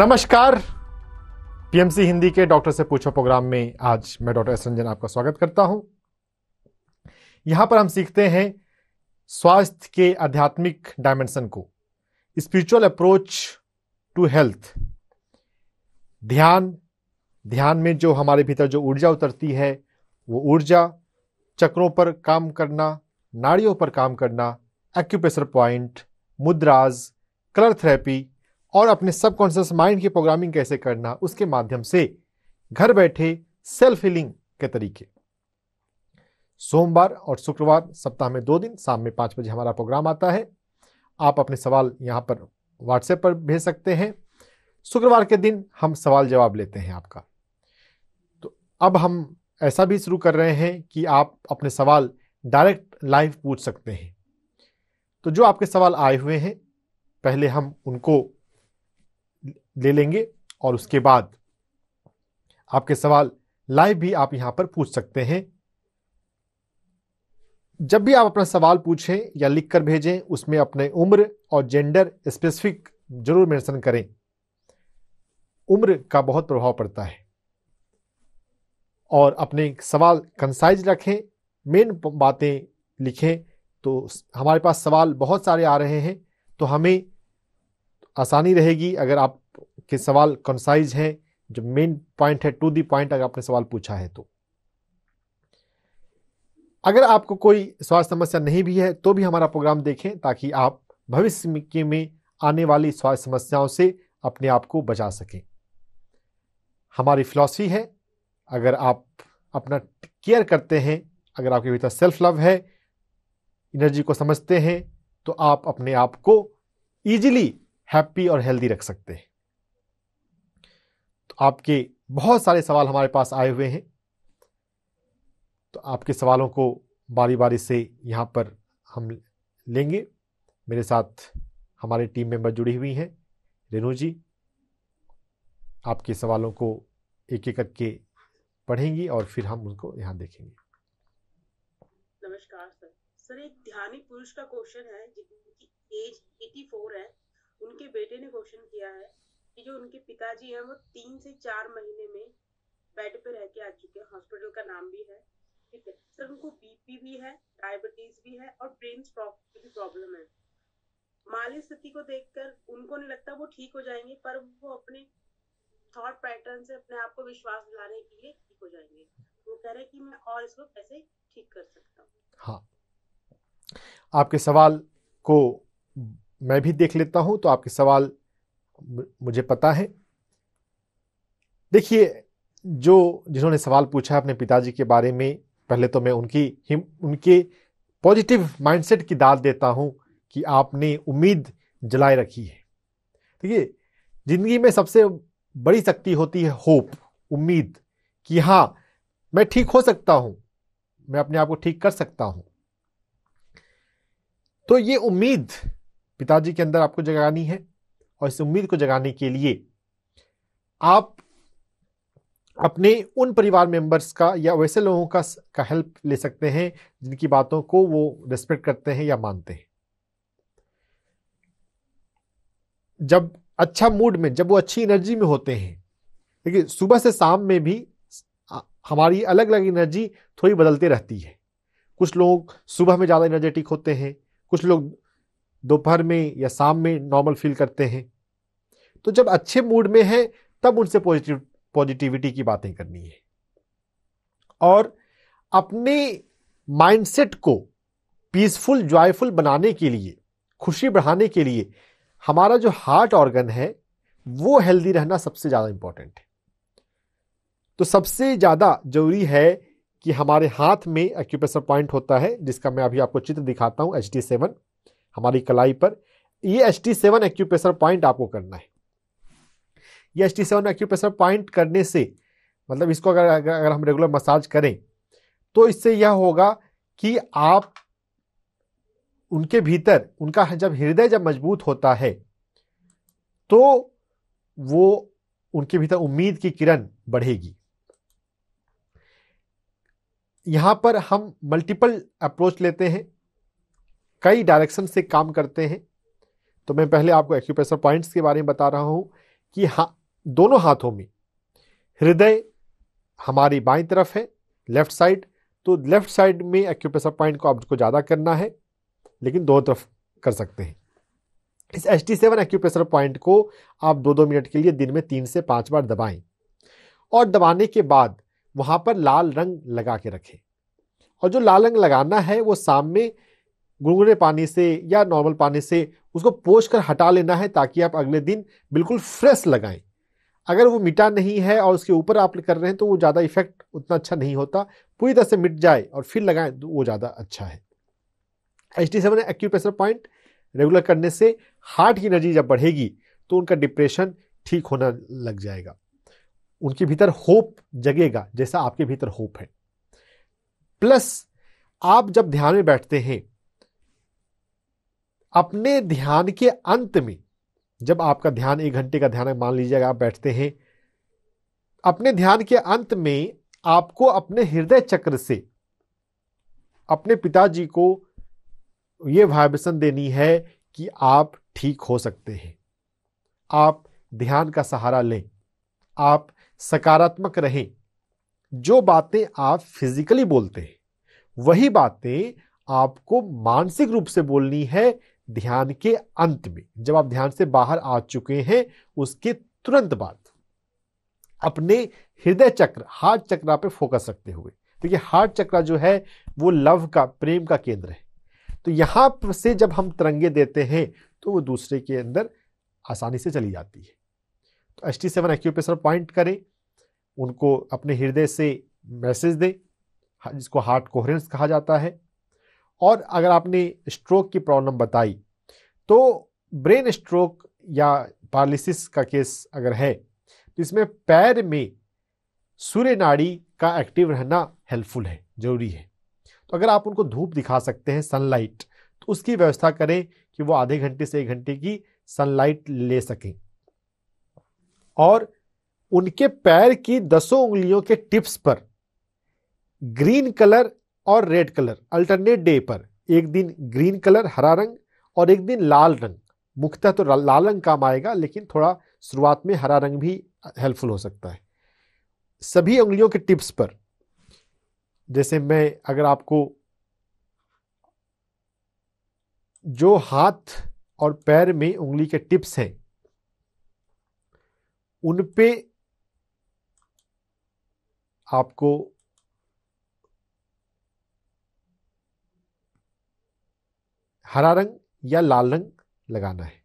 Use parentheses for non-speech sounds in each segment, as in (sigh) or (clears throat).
नमस्कार पीएमसी हिंदी के डॉक्टर से पूछो प्रोग्राम में आज मैं डॉक्टर एस रंजन आपका स्वागत करता हूं यहां पर हम सीखते हैं स्वास्थ्य के आध्यात्मिक डायमेंशन को स्पिरिचुअल अप्रोच टू हेल्थ ध्यान ध्यान में जो हमारे भीतर जो ऊर्जा उतरती है वो ऊर्जा चक्रों पर काम करना नाड़ियों पर काम करना एक्यूप्रेशर पॉइंट मुद्राज कलर थेरेपी और अपने सबकॉन्शियस माइंड की प्रोग्रामिंग कैसे करना उसके माध्यम से घर बैठे सेल्फ हीलिंग के तरीके सोमवार और शुक्रवार सप्ताह में दो दिन शाम में पाँच बजे हमारा प्रोग्राम आता है आप अपने सवाल यहाँ पर व्हाट्सएप पर भेज सकते हैं शुक्रवार के दिन हम सवाल जवाब लेते हैं आपका तो अब हम ऐसा भी शुरू कर रहे हैं कि आप अपने सवाल डायरेक्ट लाइव पूछ सकते हैं तो जो आपके सवाल आए हुए हैं पहले हम उनको ले लेंगे और उसके बाद आपके सवाल लाइव भी आप यहां पर पूछ सकते हैं जब भी आप अपना सवाल पूछें या लिख कर भेजें उसमें अपने उम्र और जेंडर स्पेसिफिक जरूर मेंशन करें उम्र का बहुत प्रभाव पड़ता है और अपने सवाल कंसाइज रखें मेन बातें लिखें तो हमारे पास सवाल बहुत सारे आ रहे हैं तो हमें आसानी रहेगी अगर आप के सवाल कंसाइज है जो मेन पॉइंट है टू दी पॉइंट अगर आपने सवाल पूछा है तो अगर आपको कोई स्वास्थ्य समस्या नहीं भी है तो भी हमारा प्रोग्राम देखें ताकि आप भविष्य के में आने वाली स्वास्थ्य समस्याओं से अपने आप को बचा सकें हमारी फिलॉसफी है अगर आप अपना केयर करते हैं अगर आपके भीतर सेल्फ लव है एनर्जी को समझते हैं तो आप अपने आप को ईजिली हैप्पी और हेल्दी रख सकते हैं आपके बहुत सारे सवाल हमारे पास आए हुए हैं तो आपके सवालों को बारी बारी से यहाँ पर हम लेंगे मेरे साथ हमारे टीम मेंबर जुड़ी हुई हैं रेनू जी आपके सवालों को एक एक करके पढ़ेंगी और फिर हम उनको यहाँ देखेंगे नमस्कार सर सर एक ध्यानी पुरुष का क्वेश्चन है जिनकी एज 84 है उनके बेटे ने क्वेश्चन किया है कि जो उनके पिताजी हैं वो तीन से चार महीने में बेड पे रह के आ चुके हैं हॉस्पिटल का नाम भी है ठीक है सर उनको बीपी भी है डायबिटीज भी है और ब्रेन स्ट्रोक की भी प्रॉब्लम है माली स्थिति को देखकर उनको नहीं लगता वो ठीक हो जाएंगे पर वो अपने थॉट पैटर्न से अपने आप को विश्वास दिलाने के लिए ठीक हो जाएंगे वो कह रहे कि मैं और इसको कैसे ठीक कर सकता हूँ हाँ आपके सवाल को मैं भी देख लेता हूं तो आपके सवाल मुझे पता है देखिए जो जिन्होंने सवाल पूछा अपने पिताजी के बारे में पहले तो मैं उनकी हिम उनके पॉजिटिव माइंडसेट की दाद देता हूं कि आपने उम्मीद जलाए रखी है देखिए ज़िंदगी में सबसे बड़ी शक्ति होती है होप उम्मीद कि हाँ मैं ठीक हो सकता हूं मैं अपने आप को ठीक कर सकता हूं तो ये उम्मीद पिताजी के अंदर आपको जगानी है और इस उम्मीद को जगाने के लिए आप अपने उन परिवार मेंबर्स का या वैसे लोगों का का हेल्प ले सकते हैं जिनकी बातों को वो रिस्पेक्ट करते हैं या मानते हैं जब अच्छा मूड में जब वो अच्छी एनर्जी में होते हैं देखिए सुबह से शाम में भी हमारी अलग अलग एनर्जी थोड़ी बदलते रहती है कुछ लोग सुबह में ज़्यादा एनर्जेटिक होते हैं कुछ लोग दोपहर में या शाम में नॉर्मल फील करते हैं तो जब अच्छे मूड में हैं तब उनसे पॉजिटिव पॉजिटिविटी की बातें करनी है और अपने माइंडसेट को पीसफुल जॉयफुल बनाने के लिए खुशी बढ़ाने के लिए हमारा जो हार्ट ऑर्गन है वो हेल्दी रहना सबसे ज़्यादा इम्पॉर्टेंट है तो सबसे ज़्यादा ज़रूरी है कि हमारे हाथ में एक्यूप्रेशर पॉइंट होता है जिसका मैं अभी आपको चित्र दिखाता हूँ एच डी सेवन हमारी कलाई पर ये H T seven acupressure point आपको करना है ये H T seven acupressure point करने से मतलब इसको अगर अगर हम रेगुलर मसाज करें तो इससे यह होगा कि आप उनके भीतर उनका जब हृदय जब मजबूत होता है तो वो उनके भीतर उम्मीद की किरण बढ़ेगी यहां पर हम मल्टीपल अप्रोच लेते हैं कई डायरेक्शन से काम करते हैं तो मैं पहले आपको एक्यूप्रेशर पॉइंट्स के बारे में बता रहा हूँ कि हाँ दोनों हाथों में हृदय हमारी बाई तरफ है लेफ्ट साइड तो लेफ्ट साइड में एक्यूप्रेशर पॉइंट को आपको ज़्यादा करना है लेकिन दोनों तरफ कर सकते हैं इस H T seven acupressure point को आप दो दो मिनट के लिए दिन में तीन से पाँच बार दबाएं और दबाने के बाद वहाँ पर लाल रंग लगा के रखें और जो लाल रंग लगाना है वो सामने गुनगुने पानी से या नॉर्मल पानी से उसको पोछ कर हटा लेना है ताकि आप अगले दिन बिल्कुल फ्रेश लगाएं अगर वो मिटा नहीं है और उसके ऊपर आप कर रहे हैं तो वो ज़्यादा इफेक्ट उतना अच्छा नहीं होता पूरी तरह से मिट जाए और फिर लगाएं तो वो ज़्यादा अच्छा है H D seven acupressure point regular करने से हार्ट की एनर्जी जब बढ़ेगी तो उनका डिप्रेशन ठीक होना लग जाएगा उनके भीतर होप जगेगा जैसा आपके भीतर होप है प्लस आप जब ध्यान में बैठते हैं अपने ध्यान के अंत में जब आपका ध्यान एक घंटे का ध्यान मान लीजिएगा आप बैठते हैं अपने ध्यान के अंत में आपको अपने हृदय चक्र से अपने पिताजी को ये वाइब्रेशन देनी है कि आप ठीक हो सकते हैं आप ध्यान का सहारा लें आप सकारात्मक रहें जो बातें आप फिजिकली बोलते हैं वही बातें आपको मानसिक रूप से बोलनी है ध्यान के अंत में जब आप ध्यान से बाहर आ चुके हैं उसके तुरंत बाद अपने हृदय चक्र हार्ट चक्र पे फोकस रखते हुए देखिए हार्ट चक्र जो है वो लव का प्रेम का केंद्र है तो यहाँ से जब हम तिरंगे देते हैं तो वो दूसरे के अंदर आसानी से चली जाती है तो S T seven acupressure point करें उनको अपने हृदय से मैसेज दें जिसको हार्ट कोहरेंस कहा जाता है और अगर आपने स्ट्रोक की प्रॉब्लम बताई तो ब्रेन स्ट्रोक या पार्लिसिस का केस अगर है तो इसमें पैर में सूर्य नाड़ी का एक्टिव रहना हेल्पफुल है ज़रूरी है तो अगर आप उनको धूप दिखा सकते हैं सनलाइट तो उसकी व्यवस्था करें कि वो आधे घंटे से एक घंटे की सनलाइट ले सकें और उनके पैर की दसों उंगलियों के टिप्स पर ग्रीन कलर और रेड कलर अल्टरनेट डे पर एक दिन ग्रीन कलर हरा रंग और एक दिन लाल रंग मुख्यतः तो लाल रंग काम आएगा लेकिन थोड़ा शुरुआत में हरा रंग भी हेल्पफुल हो सकता है सभी उंगलियों के टिप्स पर जैसे मैं अगर आपको जो हाथ और पैर में उंगली के टिप्स हैं उन पे आपको हरा रंग या लाल रंग लगाना है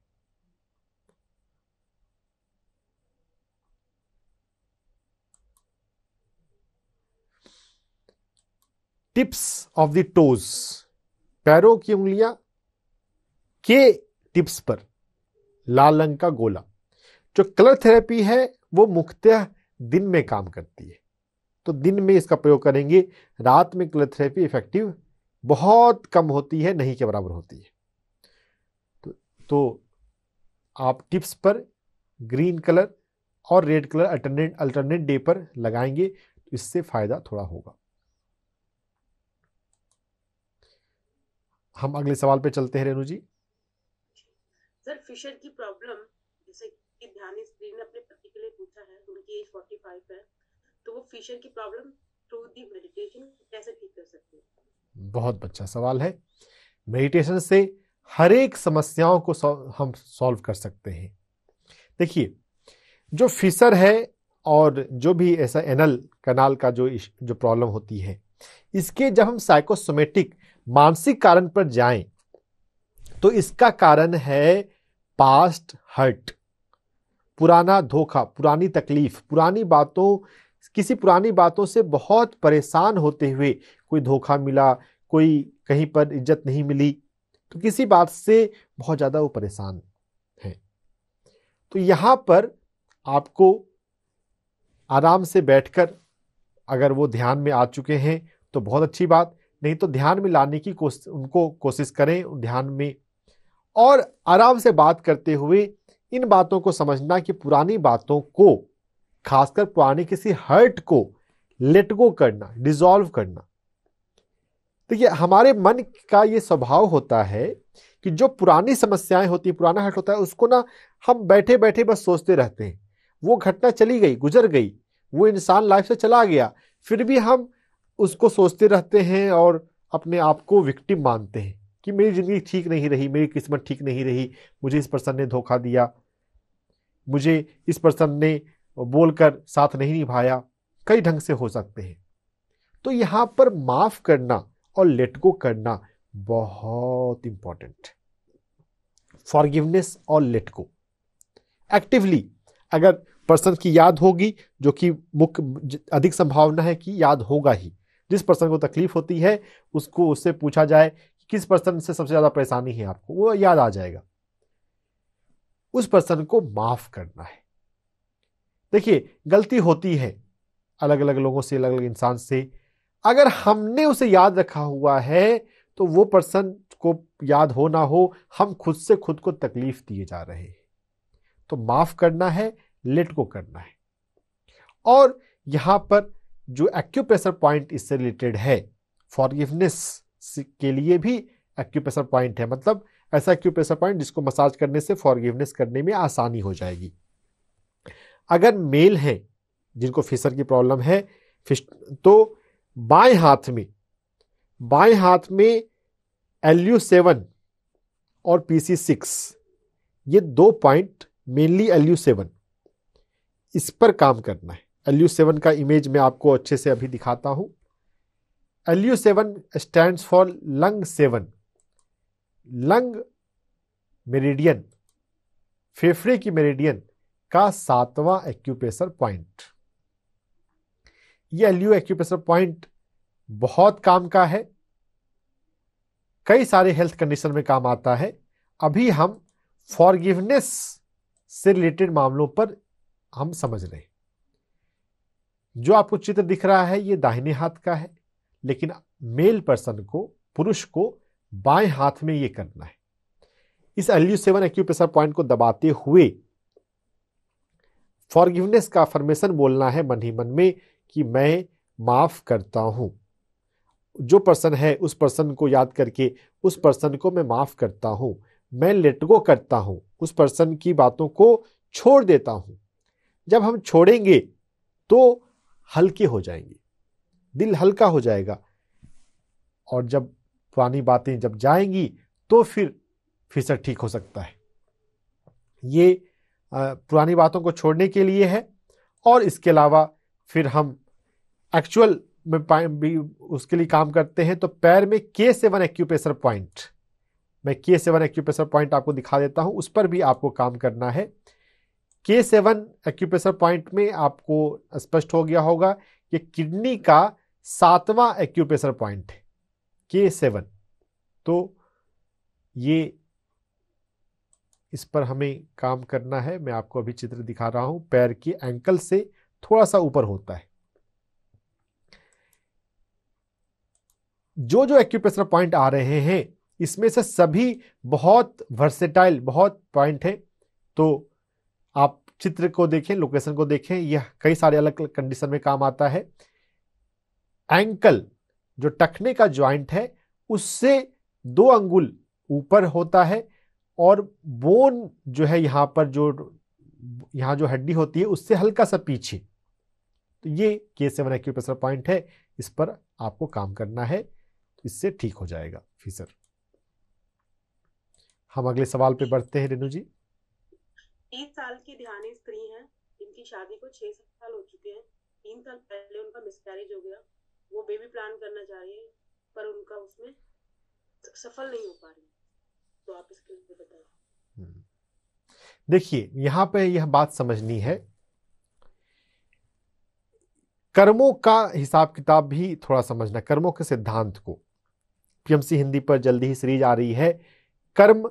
टिप्स ऑफ द टोज पैरों की उंगलियां के टिप्स पर लाल रंग का गोला जो कलर थेरेपी है वो मुख्यतः दिन में काम करती है तो दिन में इसका प्रयोग करेंगे रात में कलर थेरेपी इफेक्टिव बहुत कम होती है नहीं के बराबर होती है तो, तो आप टिप्स पर ग्रीन कलर और red colour alternate alternate day पर लगाएंगे तो इससे फ़ायदा थोड़ा होगा हम अगले सवाल पे चलते हैं रेणु जी सर फिशर की प्रॉब्लम जैसे कि ध्यान स्त्री ने अपने पति के लिए पूछा है तो उनकी एज 45 है तो वो फिशर की प्रॉब्लम थ्रू दी मेडिटेशन कैसे ठीक कर सकते हैं बहुत अच्छा सवाल है मेडिटेशन से हर एक समस्याओं को हम सॉल्व कर सकते हैं देखिए जो फिसर है और जो भी ऐसा एनल कनाल का जो जो प्रॉब्लम होती है इसके जब हम साइकोसोमेटिक मानसिक कारण पर जाएं तो इसका कारण है पास्ट हर्ट पुराना धोखा पुरानी तकलीफ पुरानी बातों किसी पुरानी बातों से बहुत परेशान होते हुए कोई धोखा मिला कोई कहीं पर इज्जत नहीं मिली तो किसी बात से बहुत ज़्यादा वो परेशान हैं तो यहाँ पर आपको आराम से बैठकर अगर वो ध्यान में आ चुके हैं तो बहुत अच्छी बात नहीं तो ध्यान में लाने की कोशिश उनको कोशिश करें ध्यान में और आराम से बात करते हुए इन बातों को समझना कि पुरानी बातों को खासकर पुराने किसी हर्ट को लेट गो करना डिजॉल्व करना देखिए हमारे मन का ये स्वभाव होता है कि जो पुरानी समस्याएं होती है पुराना हट होता है उसको ना हम बैठे बैठे बस सोचते रहते हैं वो घटना चली गई गुजर गई वो इंसान लाइफ से चला गया फिर भी हम उसको सोचते रहते हैं और अपने आप को विक्टिम मानते हैं कि मेरी ज़िंदगी ठीक नहीं रही मेरी किस्मत ठीक नहीं रही मुझे इस पर्सन ने धोखा दिया मुझे इस पर्सन ने बोलकर साथ नहीं निभाया कई ढंग से हो सकते हैं तो यहाँ पर माफ़ करना और लेट गो करना बहुत इंपॉर्टेंट फॉरगिवनेस और लेट गो एक्टिवली अगर पर्सन की याद होगी जो कि मुख्य अधिक संभावना है कि याद होगा ही जिस पर्सन को तकलीफ होती है उसको उससे पूछा जाए कि किस पर्सन से सबसे ज़्यादा परेशानी है आपको वो याद आ जाएगा उस पर्सन को माफ़ करना है देखिए गलती होती है अलग अलग लोगों से अलग अलग इंसान से अगर हमने उसे याद रखा हुआ है तो वो पर्सन को याद हो ना हो हम खुद से खुद को तकलीफ दिए जा रहे हैं तो माफ करना है लेट को करना है और यहाँ पर जो एक्यूप्रेशर पॉइंट इससे रिलेटेड है फॉरगिवनेस के लिए भी एक्यूप्रेशर पॉइंट है मतलब ऐसा एक्यूप्रेशर पॉइंट जिसको मसाज करने से फॉरगिवनेस करने में आसानी हो जाएगी अगर मेल है जिनको फिसर की प्रॉब्लम है फिश तो बाएं हाथ में बाएं हाथ में एल यू सेवन और पी सी सिक्स ये दो point mainly L U seven इस पर काम करना है एल यू सेवन का इमेज मैं आपको अच्छे से अभी दिखाता हूं L U seven stand for lung seven lung meridian फेफड़े की मेरिडियन का सातवां एक्यूप्रेशर पॉइंट यह ल्यू एक्यूप्रेशर पॉइंट बहुत काम का है कई सारे हेल्थ कंडीशन में काम आता है अभी हम फॉरगिवनेस से रिलेटेड मामलों पर हम समझ रहे जो आपको चित्र दिख रहा है ये दाहिने हाथ का है लेकिन मेल पर्सन को पुरुष को बाएं हाथ में ये करना है इस एल्यू सेवन एक्यूप्रेशर पॉइंट को दबाते हुए फॉरगिवनेस का फॉर्मेशन बोलना है मन ही मन में कि मैं माफ़ करता हूँ जो पर्सन है उस पर्सन को याद करके उस पर्सन को मैं माफ़ करता हूँ मैं लेटगो करता हूँ उस पर्सन की बातों को छोड़ देता हूँ जब हम छोड़ेंगे तो हल्के हो जाएंगे दिल हल्का हो जाएगा और जब पुरानी बातें जब जाएंगी तो फिर फिर से ठीक हो सकता है ये पुरानी बातों को छोड़ने के लिए है और इसके अलावा फिर हम एक्चुअल में भी उसके लिए काम करते हैं तो पैर में के सेवन एक्यूपेशर पॉइंट मैं के सेवन एक्यूपेशर पॉइंट आपको दिखा देता हूं उस पर भी आपको काम करना है के सेवन एक्यूपेशर पॉइंट में आपको स्पष्ट हो गया होगा कि किडनी का सातवां एक्यूपेशर पॉइंट है के सेवन तो ये इस पर हमें काम करना है मैं आपको अभी चित्र दिखा रहा हूं पैर के एंकल से थोड़ा सा ऊपर होता है जो जो एक्यूप्रेशर पॉइंट आ रहे हैं इसमें से सभी बहुत वर्सेटाइल बहुत पॉइंट है तो आप चित्र को देखें लोकेशन को देखें यह कई सारे अलग अलग कंडीशन में काम आता है एंकल जो टखने का ज्वाइंट है उससे दो अंगुल ऊपर होता है और बोन जो है यहाँ पर जो यहाँ जो हड्डी होती है उससे हल्का सा पीछे तो ये के सेवन एक्यूप्रेशर पॉइंट है इस पर आपको काम करना है इससे ठीक हो जाएगा फीसर हम अगले सवाल पे बढ़ते हैं रेनू जी तीस साल की ध्यान स्त्री हैं जिनकी शादी को छह साल हो चुके हैं तीन साल पहले उनका मिसकैरेज हो गया वो बेबी प्लान करना चाह रही है पर उनका उसमें सफल नहीं हो पा रही तो आप इसके लिए बताइए हम्म। देखिए यहां पे यह बात समझनी है कर्मों का हिसाब किताब भी थोड़ा समझना कर्मों के सिद्धांत को पीएमसी हिंदी पर जल्दी ही सीरीज आ रही है कर्म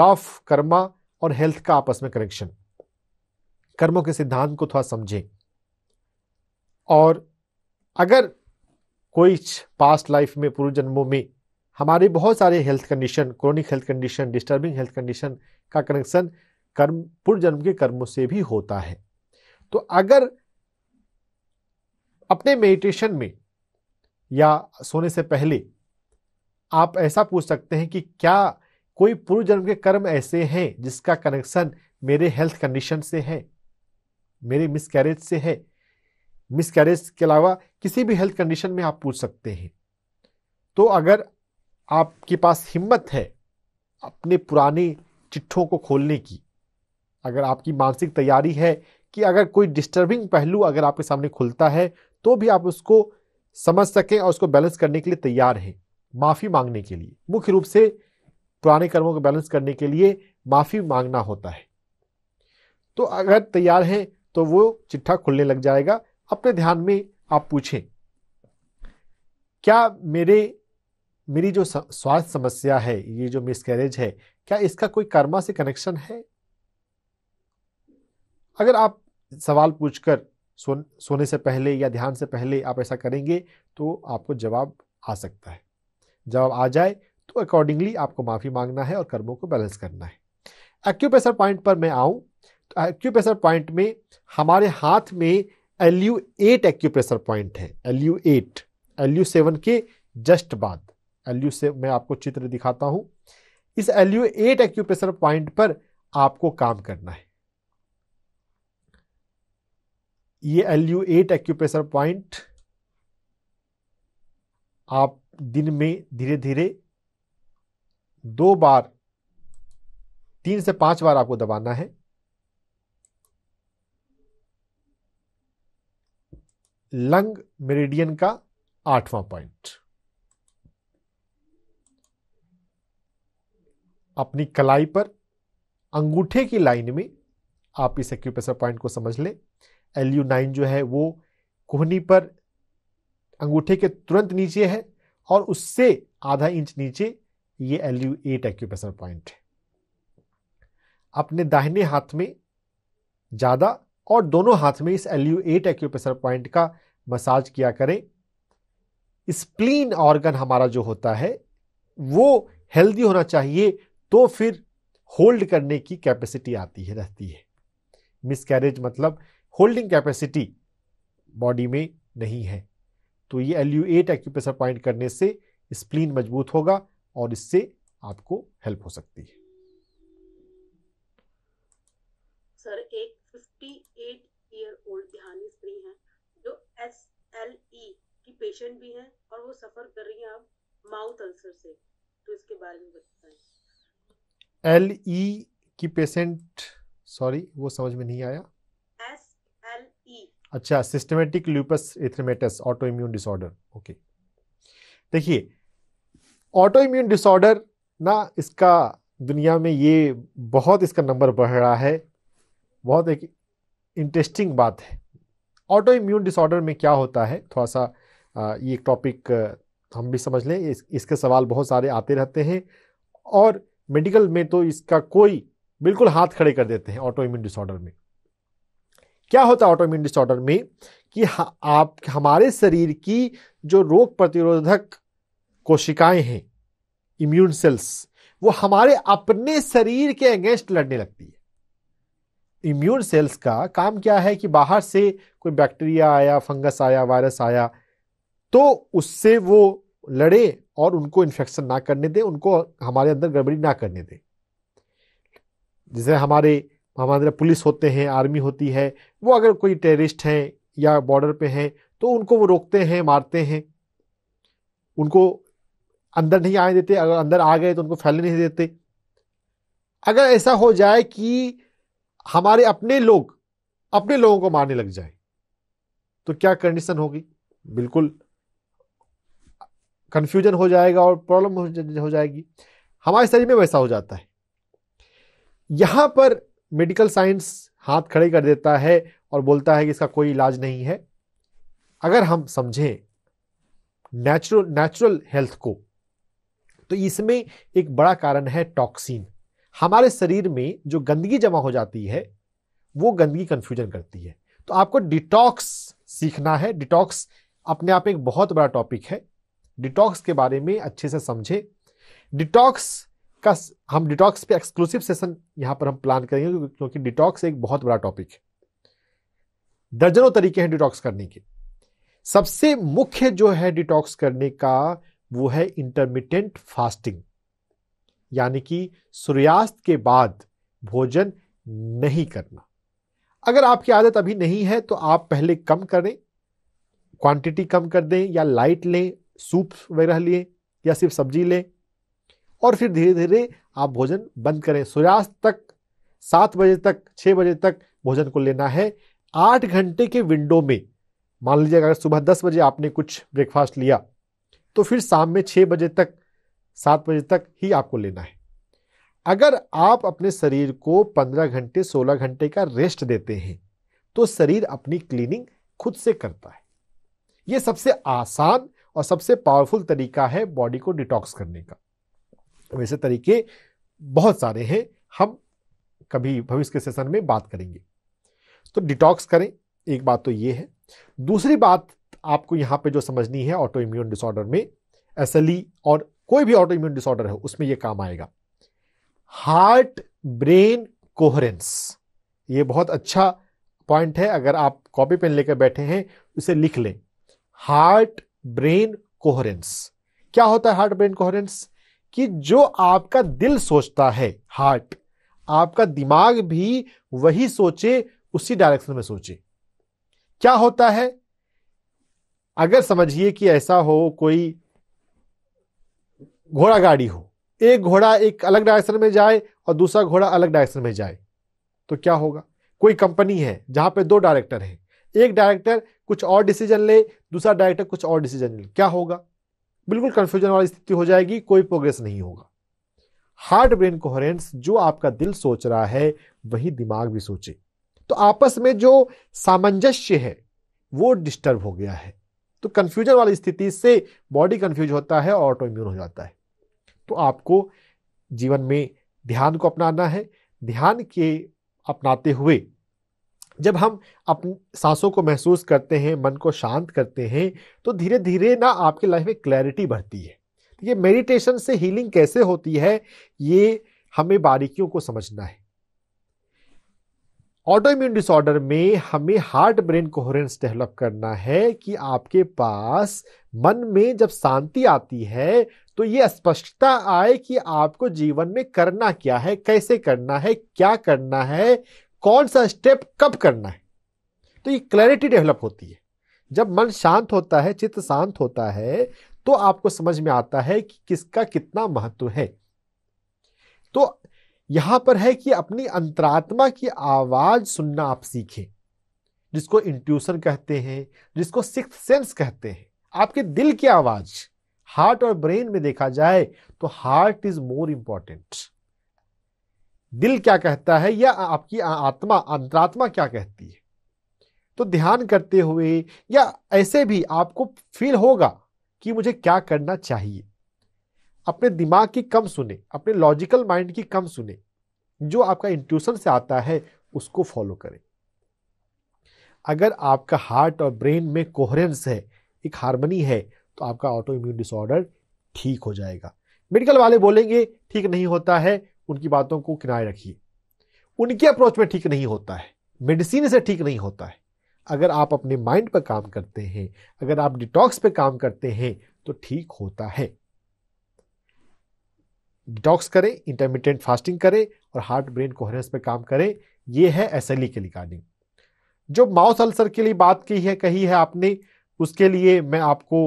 लॉफ कर्मा और हेल्थ का आपस में कनेक्शन कर्मों के सिद्धांत को थोड़ा समझें और अगर कोई पास्ट लाइफ में पूर्व जन्मों में हमारे बहुत सारे health condition chronic health condition disturbing health condition का कनेक्शन कर्म पूर्व जन्म के कर्मों से भी होता है तो अगर अपने मेडिटेशन में या सोने से पहले आप ऐसा पूछ सकते हैं कि क्या कोई पूर्व जन्म के कर्म ऐसे हैं जिसका कनेक्शन मेरे हेल्थ कंडीशन से है मेरे मिसकैरेज से है मिसकैरेज के अलावा किसी भी हेल्थ कंडीशन में आप पूछ सकते हैं तो अगर आपके पास हिम्मत है अपने पुराने चिट्ठों को खोलने की अगर आपकी मानसिक तैयारी है कि अगर कोई डिस्टर्बिंग पहलू अगर आपके सामने खुलता है तो भी आप उसको समझ सकें और उसको बैलेंस करने के लिए तैयार हैं माफी मांगने के लिए मुख्य रूप से पुराने कर्मों को बैलेंस करने के लिए माफी मांगना होता है तो अगर तैयार हैं तो वो चिट्ठा खुलने लग जाएगा अपने ध्यान में आप पूछें क्या मेरे मेरी जो स्वास्थ्य समस्या है ये जो मिसकैरेज है क्या इसका कोई कर्मा से कनेक्शन है अगर आप सवाल पूछकर सो, सोने से पहले या ध्यान से पहले आप ऐसा करेंगे तो आपको जवाब आ सकता है जवाब आ जाए तो अकॉर्डिंगली आपको माफ़ी मांगना है और कर्मों को बैलेंस करना है एक्यूप्रेशर पॉइंट पर मैं आऊँ तो एक्यूप्रेशर पॉइंट में हमारे हाथ में L U eight acupressure point है L U eight L U seven के जस्ट बाद एल यू से मैं आपको चित्र दिखाता हूँ इस L U eight acupressure point पर आपको काम करना है ये L U eight acupressure point आप दिन में धीरे धीरे दो बार तीन से पांच बार आपको दबाना है लंग मेरिडियन का आठवां पॉइंट अपनी कलाई पर अंगूठे की लाइन में आप इस एक्यूप्रेशर पॉइंट को समझ लें एल यू नाइन जो है वो कोहनी पर अंगूठे के तुरंत नीचे है और उससे आधा इंच नीचे ये L U eight acupressure point है अपने दाहिने हाथ में ज़्यादा और दोनों हाथ में इस L U eight acupressure point का मसाज किया करें स्प्लीन ऑर्गन हमारा जो होता है वो हेल्दी होना चाहिए तो फिर होल्ड करने की कैपेसिटी आती है रहती है मिसकैरेज मतलब होल्डिंग कैपेसिटी बॉडी में नहीं है तो ये L U eight acupressure point करने से स्प्लीन मजबूत होगा और इससे आपको हेल्प हो सकती है सर एक 58 ईयर ओल्ड ध्यानी स्त्री हैं जो एस एल ई की पेशेंट भी हैं और वो सफर कर रही हैं अब माउथ अल्सर से तो इसके बारे में बताएं एल ई e की पेशेंट सॉरी वो समझ में नहीं आया अच्छा systematic lupus erythematosus auto immune disorder okay देखिए ऑटो इम्यून डिसऑर्डर ना इसका दुनिया में ये बहुत इसका नंबर बढ़ रहा है बहुत एक इंटरेस्टिंग बात है ऑटो इम्यून डिसऑर्डर में क्या होता है थोड़ा सा ये टॉपिक हम भी समझ लें इस, इसके सवाल बहुत सारे आते रहते हैं और मेडिकल में तो इसका कोई बिल्कुल हाथ खड़े कर देते हैं ऑटो इम्यून डिसऑर्डर में क्या होता है ऑटोइम्यून डिसऑर्डर में कि आप हमारे शरीर की जो रोग प्रतिरोधक कोशिकाएं हैं इम्यून सेल्स वो हमारे अपने शरीर के अगेंस्ट लड़ने लगती है इम्यून सेल्स का काम क्या है कि बाहर से कोई बैक्टीरिया आया फंगस आया वायरस आया तो उससे वो लड़े और उनको इन्फेक्शन ना करने दें उनको हमारे अंदर गड़बड़ी ना करने दें जैसे हमारे हमारे पुलिस होते हैं आर्मी होती है वो अगर कोई टेररिस्ट हैं या बॉर्डर पे हैं तो उनको वो रोकते हैं मारते हैं उनको अंदर नहीं आने देते अगर अंदर आ गए तो उनको फैलने नहीं देते अगर ऐसा हो जाए कि हमारे अपने लोग अपने लोगों को मारने लग जाए तो क्या कंडीशन होगी बिल्कुल कन्फ्यूजन हो जाएगा और प्रॉब्लम हो जाएगी हमारे शरीर में वैसा हो जाता है यहाँ पर मेडिकल साइंस हाथ खड़े कर देता है और बोलता है कि इसका कोई इलाज नहीं है अगर हम समझें नेचुरल नेचुरल हेल्थ को तो इसमें एक बड़ा कारण है टॉक्सिन हमारे शरीर में जो गंदगी जमा हो जाती है वो गंदगी कंफ्यूजन करती है तो आपको डिटॉक्स सीखना है डिटॉक्स अपने आप एक बहुत बड़ा टॉपिक है डिटॉक्स के बारे में अच्छे से समझे डिटॉक्स का हम डिटॉक्स पे एक्सक्लूसिव सेशन यहां पर हम प्लान करेंगे क्योंकि डिटॉक्स एक बहुत बड़ा टॉपिक है दर्जनों तरीके हैं डिटॉक्स करने के सबसे मुख्य जो है डिटॉक्स करने का वो है इंटरमीडियंट फास्टिंग यानी कि सूर्यास्त के बाद भोजन नहीं करना अगर आपकी आदत अभी नहीं है तो आप पहले कम करें क्वांटिटी कम कर दें या लाइट लें सूप वगैरह लें या सिर्फ सब्जी लें और फिर धीरे धीरे आप भोजन बंद करें सूर्यास्त तक सात बजे तक छः बजे तक भोजन को लेना है आठ घंटे के विंडो में मान लीजिए अगर सुबह दस बजे आपने कुछ ब्रेकफास्ट लिया तो फिर शाम में छः बजे तक सात बजे तक ही आपको लेना है अगर आप अपने शरीर को पंद्रह घंटे सोलह घंटे का रेस्ट देते हैं तो शरीर अपनी क्लीनिंग खुद से करता है ये सबसे आसान और सबसे पावरफुल तरीका है बॉडी को डिटॉक्स करने का वैसे तरीके बहुत सारे हैं हम कभी भविष्य के सेशन में बात करेंगे तो डिटॉक्स करें एक बात तो ये है दूसरी बात आपको यहाँ पे जो समझनी है ऑटो इम्यून डिसऑर्डर में एस e और कोई भी ऑटो इम्यून डिसऑर्डर है उसमें ये काम आएगा हार्ट ब्रेन कोहरेंस ये बहुत अच्छा पॉइंट है अगर आप कॉपी पेन लेकर बैठे हैं उसे लिख लें हार्ट ब्रेन कोहरेंस क्या होता है हार्ट ब्रेन कोहरेंस कि जो आपका दिल सोचता है हार्ट आपका दिमाग भी वही सोचे उसी डायरेक्शन में सोचे क्या होता है अगर समझिए कि ऐसा हो कोई घोड़ा गाड़ी हो एक घोड़ा एक अलग डायरेक्शन में जाए और दूसरा घोड़ा अलग डायरेक्शन में जाए तो क्या होगा कोई कंपनी है जहां पे दो डायरेक्टर हैं एक डायरेक्टर कुछ और डिसीजन ले दूसरा डायरेक्टर कुछ और डिसीजन ले क्या होगा बिल्कुल कंफ्यूजन वाली स्थिति हो जाएगी कोई प्रोग्रेस नहीं होगा हार्ट ब्रेन कोहरेंस जो आपका दिल सोच रहा है वही दिमाग भी सोचे तो आपस में जो सामंजस्य है वो डिस्टर्ब हो गया है तो कंफ्यूजन वाली स्थिति से बॉडी कंफ्यूज होता है और ऑटो इम्यून हो जाता है तो आपको जीवन में ध्यान को अपनाना है ध्यान के अपनाते हुए जब हम अपने सांसों को महसूस करते हैं मन को शांत करते हैं तो धीरे धीरे ना आपके लाइफ में क्लैरिटी बढ़ती है ये मेडिटेशन से हीलिंग कैसे होती है ये हमें बारीकियों को समझना है ऑटो इम्यून डिसऑर्डर में हमें हार्ट ब्रेन कोहरेंस डेवलप करना है कि आपके पास मन में जब शांति आती है तो ये स्पष्टता आए कि आपको जीवन में करना क्या है कैसे करना है क्या करना है कौन सा स्टेप कब करना है तो ये क्लैरिटी डेवलप होती है जब मन शांत होता है चित्त शांत होता है तो आपको समझ में आता है कि किसका कितना महत्व है तो यहां पर है कि अपनी अंतरात्मा की आवाज सुनना आप सीखें जिसको इंट्यूशन कहते हैं जिसको सिक्स सेंस कहते हैं आपके दिल की आवाज़ हार्ट और ब्रेन में देखा जाए तो हार्ट इज मोर इंपॉर्टेंट दिल क्या कहता है या आपकी आत्मा अंतरात्मा क्या कहती है तो ध्यान करते हुए या ऐसे भी आपको फील होगा कि मुझे क्या करना चाहिए अपने दिमाग की कम सुने अपने लॉजिकल माइंड की कम सुने जो आपका इंट्यूशन से आता है उसको फॉलो करें अगर आपका हार्ट और ब्रेन में कोहरेंस है एक हारमोनी है तो आपका ऑटो इम्यून डिसऑर्डर ठीक हो जाएगा मेडिकल वाले बोलेंगे ठीक नहीं होता है उनकी बातों को किनारे रखिए उनके अप्रोच में ठीक नहीं होता है मेडिसिन से ठीक नहीं होता है अगर आप अपने माइंड पर काम करते हैं अगर आप डिटॉक्स पर काम करते हैं तो ठीक होता है डिटॉक्स करें इंटरमीडिएट फास्टिंग करें और हार्ट ब्रेन कोहरेंस पर काम करें यह है एसएलई e के रिगार्डिंग जो माउथ अल्सर के लिए बात की है कही है आपने उसके लिए मैं आपको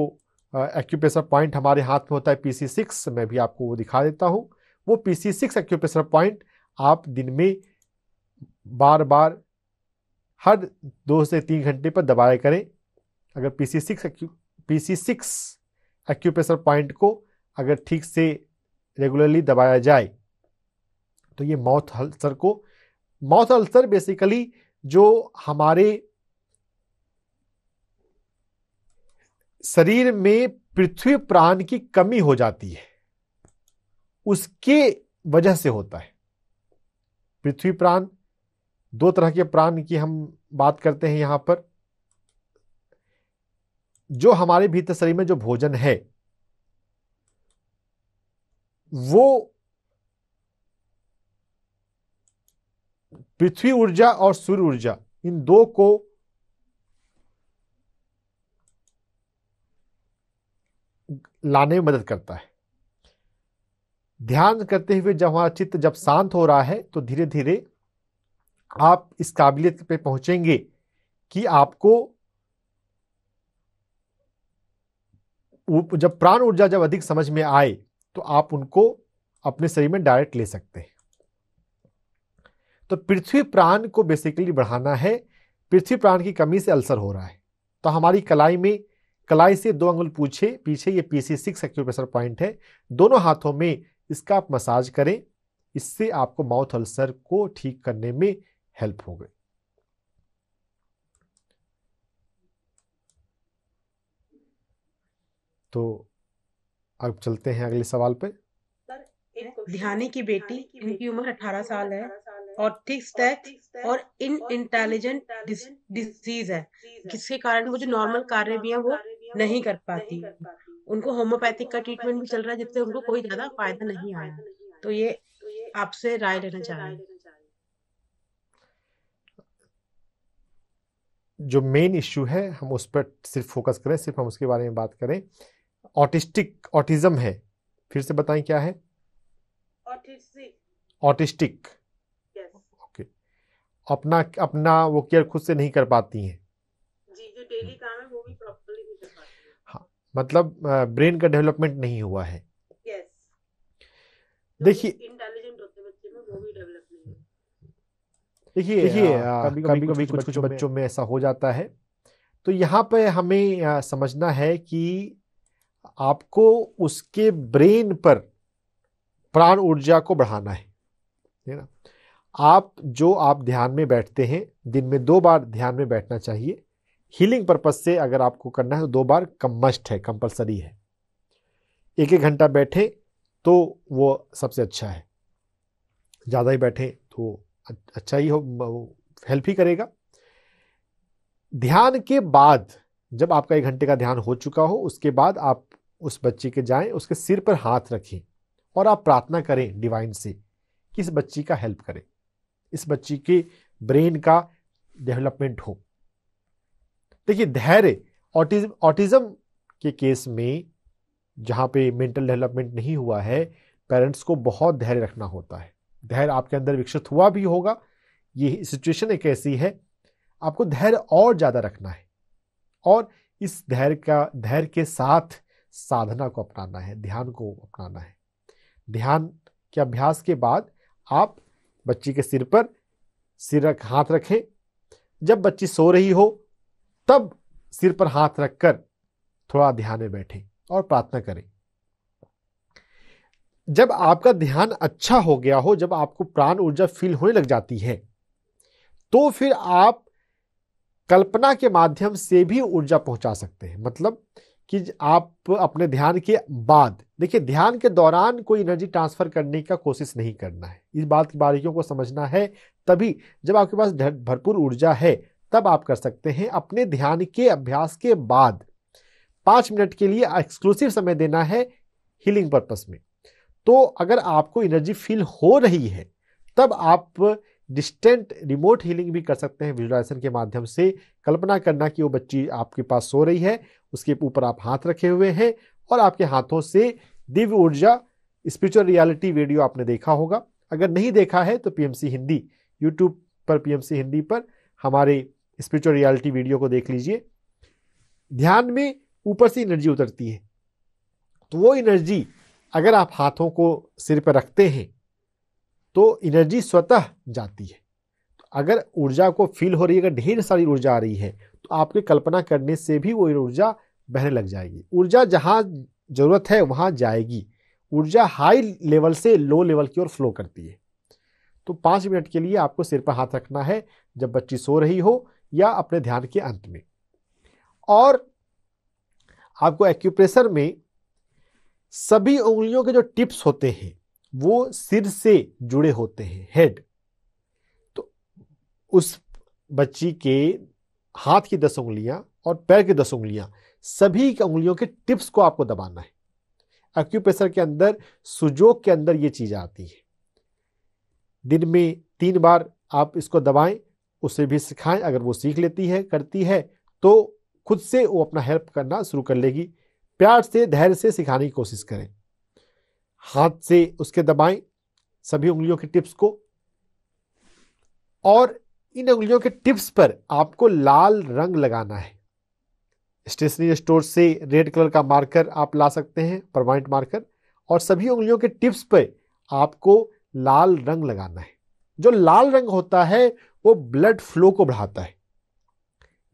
एक्यूप्रेशर पॉइंट हमारे हाथ में होता है पी सी सिक्स मैं भी आपको वो दिखा देता हूँ वो P C six acupressure point आप दिन में बार बार हर दो से तीन घंटे पर दबाया करें अगर P C six P C six acupressure point को अगर ठीक से रेगुलरली दबाया जाए तो ये माउथ अल्सर को माउथ अल्सर बेसिकली जो हमारे शरीर में पृथ्वी प्राण की कमी हो जाती है उसके वजह से होता है पृथ्वी प्राण दो तरह के प्राण की हम बात करते हैं यहां पर जो हमारे भीतर शरीर में जो भोजन है वो पृथ्वी ऊर्जा और सूर्य ऊर्जा इन दो को लाने में मदद करता है ध्यान करते हुए जब हमारा चित्त जब शांत हो रहा है तो धीरे धीरे आप इस काबिलियत पे पहुंचेंगे कि आपको जब प्राण ऊर्जा जब अधिक समझ में आए तो आप उनको अपने शरीर में डायरेक्ट ले सकते हैं तो पृथ्वी प्राण को बेसिकली बढ़ाना है पृथ्वी प्राण की कमी से अल्सर हो रहा है तो हमारी कलाई में कलाई से दो अंगुल पूछे पीछे ये पीसी सिक्स एक्यूप्रेशर पॉइंट है दोनों हाथों में इसका आप मसाज करें इससे आपको माउथ अल्सर को ठीक करने में हेल्प हो गई तो अब चलते हैं अगले सवाल पे ध्यानी की बेटी इनकी उम्र 18 साल है और थिक स्टैक और इन इंटेलिजेंट डिसीज है जिसके कारण वो जो नॉर्मल कार्य भी है वो नहीं कर पाती उनको होम्योपैथिक का ट्रीटमेंट भी चल रहा है जिससे उनको कोई ज्यादा फायदा नहीं आया तो ये आपसे राय लेना चाह रहे हैं जो मेन इश्यू है हम उस पर सिर्फ फोकस करें सिर्फ हम उसके बारे में बात करें ऑटिस्टिक ऑटिज्म है फिर से बताएं क्या है ऑटिस्टिक ओके अपना अपना वो केयर खुद से नहीं कर पाती हैं जी जो डेली काम मतलब ब्रेन का डेवलपमेंट नहीं हुआ है देखिए देखिए देखिए कभी कभी, कुछ कुछ बच्चों में ऐसा हो जाता है तो यहाँ पे हमें समझना है कि आपको उसके ब्रेन पर प्राण ऊर्जा को बढ़ाना है है ना आप जो आप ध्यान में बैठते हैं दिन में दो बार ध्यान में बैठना चाहिए हीलिंग पर्पज से अगर आपको करना है तो दो बार कमस्ट है कंपलसरी है एक एक घंटा बैठे तो वो सबसे अच्छा है ज़्यादा ही बैठें तो अच्छा ही हो हेल्प ही करेगा ध्यान के बाद जब आपका एक घंटे का ध्यान हो चुका हो उसके बाद आप उस बच्चे के जाएं उसके सिर पर हाथ रखें और आप प्रार्थना करें डिवाइन से कि इस बच्ची का हेल्प करें इस बच्ची के ब्रेन का डेवलपमेंट हो देखिए धैर्य ऑटिज्म ऑटिज्म के केस में जहाँ पे मेंटल डेवलपमेंट नहीं हुआ है पेरेंट्स को बहुत धैर्य रखना होता है धैर्य आपके अंदर विकसित हुआ भी होगा ये सिचुएशन एक ऐसी है आपको धैर्य और ज़्यादा रखना है और इस धैर्य का धैर्य के साथ साधना को अपनाना है ध्यान को अपनाना है ध्यान के अभ्यास के बाद आप बच्ची के सिर पर सिर रख हाथ रखें जब बच्ची सो रही हो तब सिर पर हाथ रखकर थोड़ा ध्यान में बैठे और प्रार्थना करें जब आपका ध्यान अच्छा हो गया हो जब आपको प्राण ऊर्जा फील होने लग जाती है तो फिर आप कल्पना के माध्यम से भी ऊर्जा पहुंचा सकते हैं मतलब कि आप अपने ध्यान के बाद देखिए ध्यान के दौरान कोई एनर्जी ट्रांसफर करने का कोशिश नहीं करना है इस बात की बारीकियों को समझना है तभी जब आपके पास भरपूर ऊर्जा है तब आप कर सकते हैं अपने ध्यान के अभ्यास के बाद पाँच मिनट के लिए एक्सक्लूसिव समय देना है हीलिंग पर्पस में तो अगर आपको एनर्जी फील हो रही है तब आप डिस्टेंट रिमोट हीलिंग भी कर सकते हैं विजुलाइजेशन के माध्यम से कल्पना करना कि वो बच्ची आपके पास सो रही है उसके ऊपर आप हाथ रखे हुए हैं और आपके हाथों से दिव्य ऊर्जा स्पिरिचुअल रियलिटी वीडियो आपने देखा होगा अगर नहीं देखा है तो पीएमसी हिंदी यूट्यूब पर पीएमसी हिंदी पर हमारे स्पिरिचुअल रियलिटी वीडियो को देख लीजिए ध्यान में ऊपर से एनर्जी उतरती है तो वो एनर्जी अगर आप हाथों को सिर पर रखते हैं तो एनर्जी स्वतः जाती है तो अगर ऊर्जा को फील हो रही है अगर ढेर सारी ऊर्जा आ रही है तो आपके कल्पना करने से भी वो ऊर्जा बहने लग जाएगी ऊर्जा जहाँ ज़रूरत है वहाँ जाएगी ऊर्जा हाई लेवल से लो लेवल की ओर फ्लो करती है तो पाँच मिनट के लिए आपको सिर पर हाथ रखना है जब बच्ची सो रही हो या अपने ध्यान के अंत में और आपको एक्यूप्रेशर में सभी उंगलियों के जो टिप्स होते हैं वो सिर से जुड़े होते हैं हेड तो उस बच्ची के हाथ की दस उंगलियां और पैर की दस उंगलियां सभी उंगलियों के टिप्स को आपको दबाना है एक्यूप्रेशर के अंदर सुजोग के अंदर ये चीज़ आती है दिन में तीन बार आप इसको दबाएं उसे भी सिखाएं अगर वो सीख लेती है करती है तो खुद से वो अपना हेल्प करना शुरू कर लेगी प्यार से धैर्य से सिखाने की कोशिश करें हाथ से उसके दबाएं सभी उंगलियों के टिप्स को और इन उंगलियों के टिप्स पर आपको लाल रंग लगाना है स्टेशनरी स्टोर से रेड कलर का मार्कर आप ला सकते हैं परमानेंट मार्कर और सभी उंगलियों के टिप्स पर आपको लाल रंग लगाना है जो लाल रंग होता है वो ब्लड फ्लो को बढ़ाता है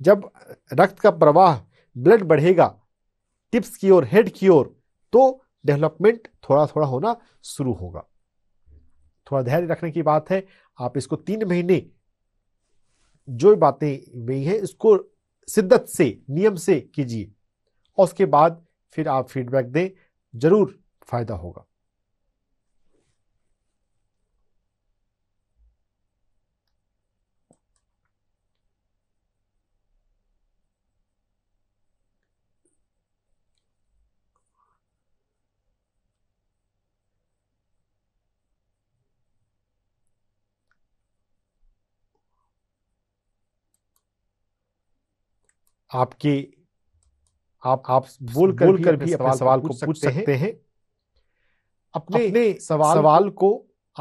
जब रक्त का प्रवाह ब्लड बढ़ेगा टिप्स की ओर हेड की ओर तो डेवलपमेंट थोड़ा थोड़ा होना शुरू होगा थोड़ा धैर्य रखने की बात है आप इसको तीन महीने जो बातें हुई हैं इसको शिद्दत से नियम से कीजिए और उसके बाद फिर आप फीडबैक दें ज़रूर फ़ायदा होगा आपके आप आप बोल कर, बोल कर भी अपने सवाल को पूछ सकते हैं अपने, अपने सवाल सवाल को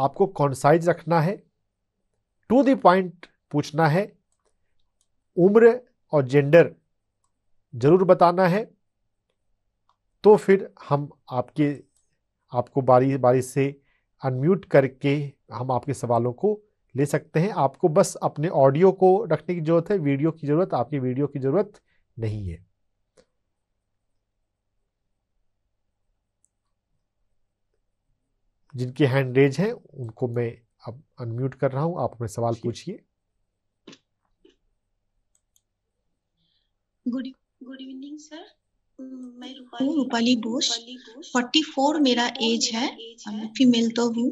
आपको कॉन्साइज रखना है टू द पॉइंट पूछना है उम्र और जेंडर जरूर बताना है तो फिर हम आपके आपको बारी बारी से अनम्यूट करके हम आपके सवालों को ले सकते हैं आपको बस अपने ऑडियो को रखने की जरूरत है वीडियो की जरूरत आपकी वीडियो की जरूरत नहीं है जिनके हैंड रेज है उनको मैं अब अनम्यूट कर रहा हूं आप अपने सवाल पूछिए गुड गुड इवनिंग सर हूँ रूपाली बोस 44 मेरा एज है फीमेल तो, तो हूँ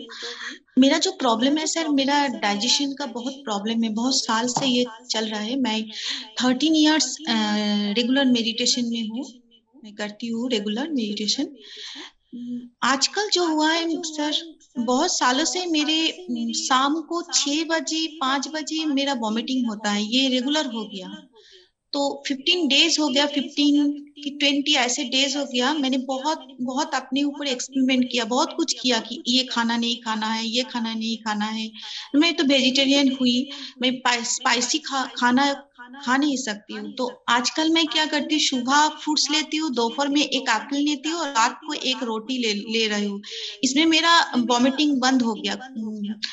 मेरा जो प्रॉब्लम है सर मेरा डाइजेशन का बहुत प्रॉब्लम है बहुत साल से ये चल रहा है मैं 13 इयर्स रेगुलर मेडिटेशन में हूँ मैं करती हूँ रेगुलर मेडिटेशन हम्म, आजकल जो हुआ है सर बहुत सालों से हम्म, मेरे शाम को छह बजे पांच बजे मेरा वॉमिटिंग होता है ये रेगुलर हो गया तो 15 डेज हो गया 15 की 20 ऐसे डेज हो गया मैंने बहुत बहुत अपने ऊपर एक्सपेरिमेंट किया बहुत कुछ किया कि ये खाना नहीं खाना है ये खाना नहीं खाना है मैं तो वेजिटेरियन हुई मैं स्पाइसी खा, खाना खा नहीं सकती हूँ तो आजकल मैं क्या करती हूँ सुबह फ्रूट्स लेती हूँ दोपहर में एक एप्पल लेती हूँ और रात को एक रोटी ले ले रही हूँ इसमें मेरा वॉमिटिंग बंद हो गया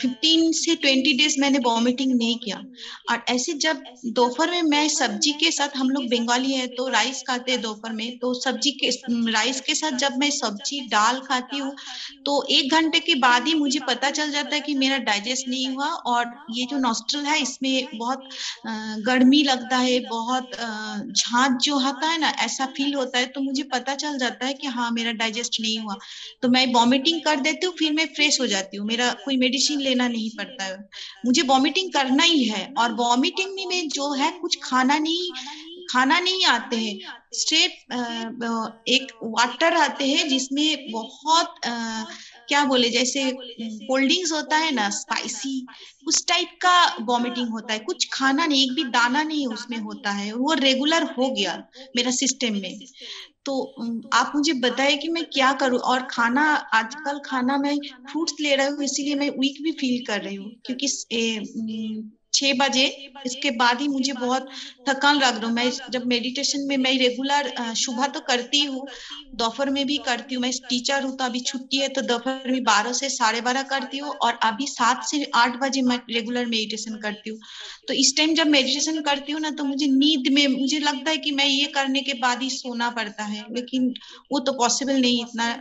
फिफ्टीन से ट्वेंटी डेज मैंने वॉमिटिंग नहीं किया और ऐसे जब दोपहर में मैं सब्जी के साथ हम लोग बंगाली है तो राइस खाते हैं दोपहर में तो सब्जी के राइस के साथ जब मैं सब्जी दाल खाती हूँ तो एक घंटे के बाद ही मुझे पता चल जाता है कि मेरा डाइजेस्ट नहीं हुआ और ये जो नॉस्ट्रल है इसमें बहुत गर्मी लगता है बहुत झांझ जो आता है ना ऐसा फील होता है तो मुझे पता चल जाता है कि हाँ मेरा डाइजेस्ट नहीं हुआ तो मैं वॉमिटिंग कर देती हूँ फिर मैं फ्रेश हो जाती हूँ मेरा कोई मेडिसिन लेना नहीं पड़ता है मुझे वॉमिटिंग करना ही है और वॉमिटिंग में में जो है कुछ खाना नहीं खाना नहीं आते हैं स्ट्रेट एक वाटर आते हैं जिसमें बहुत आ, क्या बोले जैसे कोल्डिंग्स होता है ना स्पाइसी उस टाइप का वॉमिटिंग होता है कुछ खाना नहीं एक भी दाना नहीं उसमें होता है वो रेगुलर हो गया मेरा सिस्टम में तो, तो आप मुझे बताए कि मैं क्या करूं और खाना आजकल खाना मैं फ्रूट्स ले रही हूँ इसीलिए मैं वीक भी फील कर रही हूँ क्योंकि छह बजे इसके बाद ही मुझे बहुत थकान लग रहा हूँ मैं जब मेडिटेशन में मैं रेगुलर सुबह तो करती हूँ दोपहर में भी करती हूँ मैं टीचर हूँ तो अभी छुट्टी है तो दोपहर में बारह से साढ़े बारह करती हूँ और अभी सात से आठ बजे मैं रेगुलर मेडिटेशन करती हूँ तो इस टाइम जब मेडिटेशन करती हूँ ना तो मुझे नींद में मुझे लगता है कि मैं ये करने के बाद ही सोना पड़ता है लेकिन वो तो पॉसिबल नहीं इतना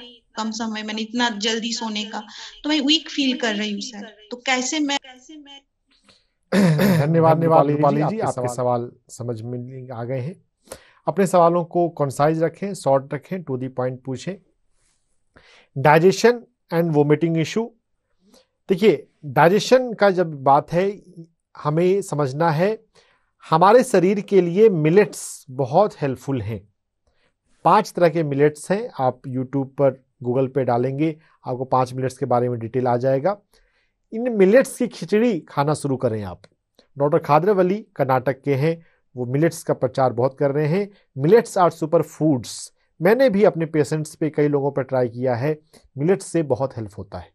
कम समय मैंने इतना जल्दी सोने का तो मैं वीक फील कर रही हूँ सर तो कैसे मैं (clears throat) धन्यवाद नेपाली जी, जी आपके सवाल समझ में आ गए हैं अपने सवालों को कॉन्साइज रखें शॉर्ट रखें टू दी पॉइंट पूछें डाइजेशन एंड वोमिटिंग इशू देखिए डाइजेशन का जब बात है हमें समझना है हमारे शरीर के लिए मिलेट्स बहुत हेल्पफुल हैं पांच तरह के मिलेट्स हैं आप यूट्यूब पर गूगल पे डालेंगे आपको पांच मिलेट्स के बारे में डिटेल आ जाएगा इन मिलेट्स की खिचड़ी खाना शुरू करें आप डॉक्टर खादरेवली कर्नाटक के हैं वो मिलेट्स का प्रचार बहुत कर रहे हैं मिलेट्स आर सुपर फूड्स मैंने भी अपने पेशेंट्स पे कई लोगों पर ट्राई किया है मिलेट्स से बहुत हेल्प होता है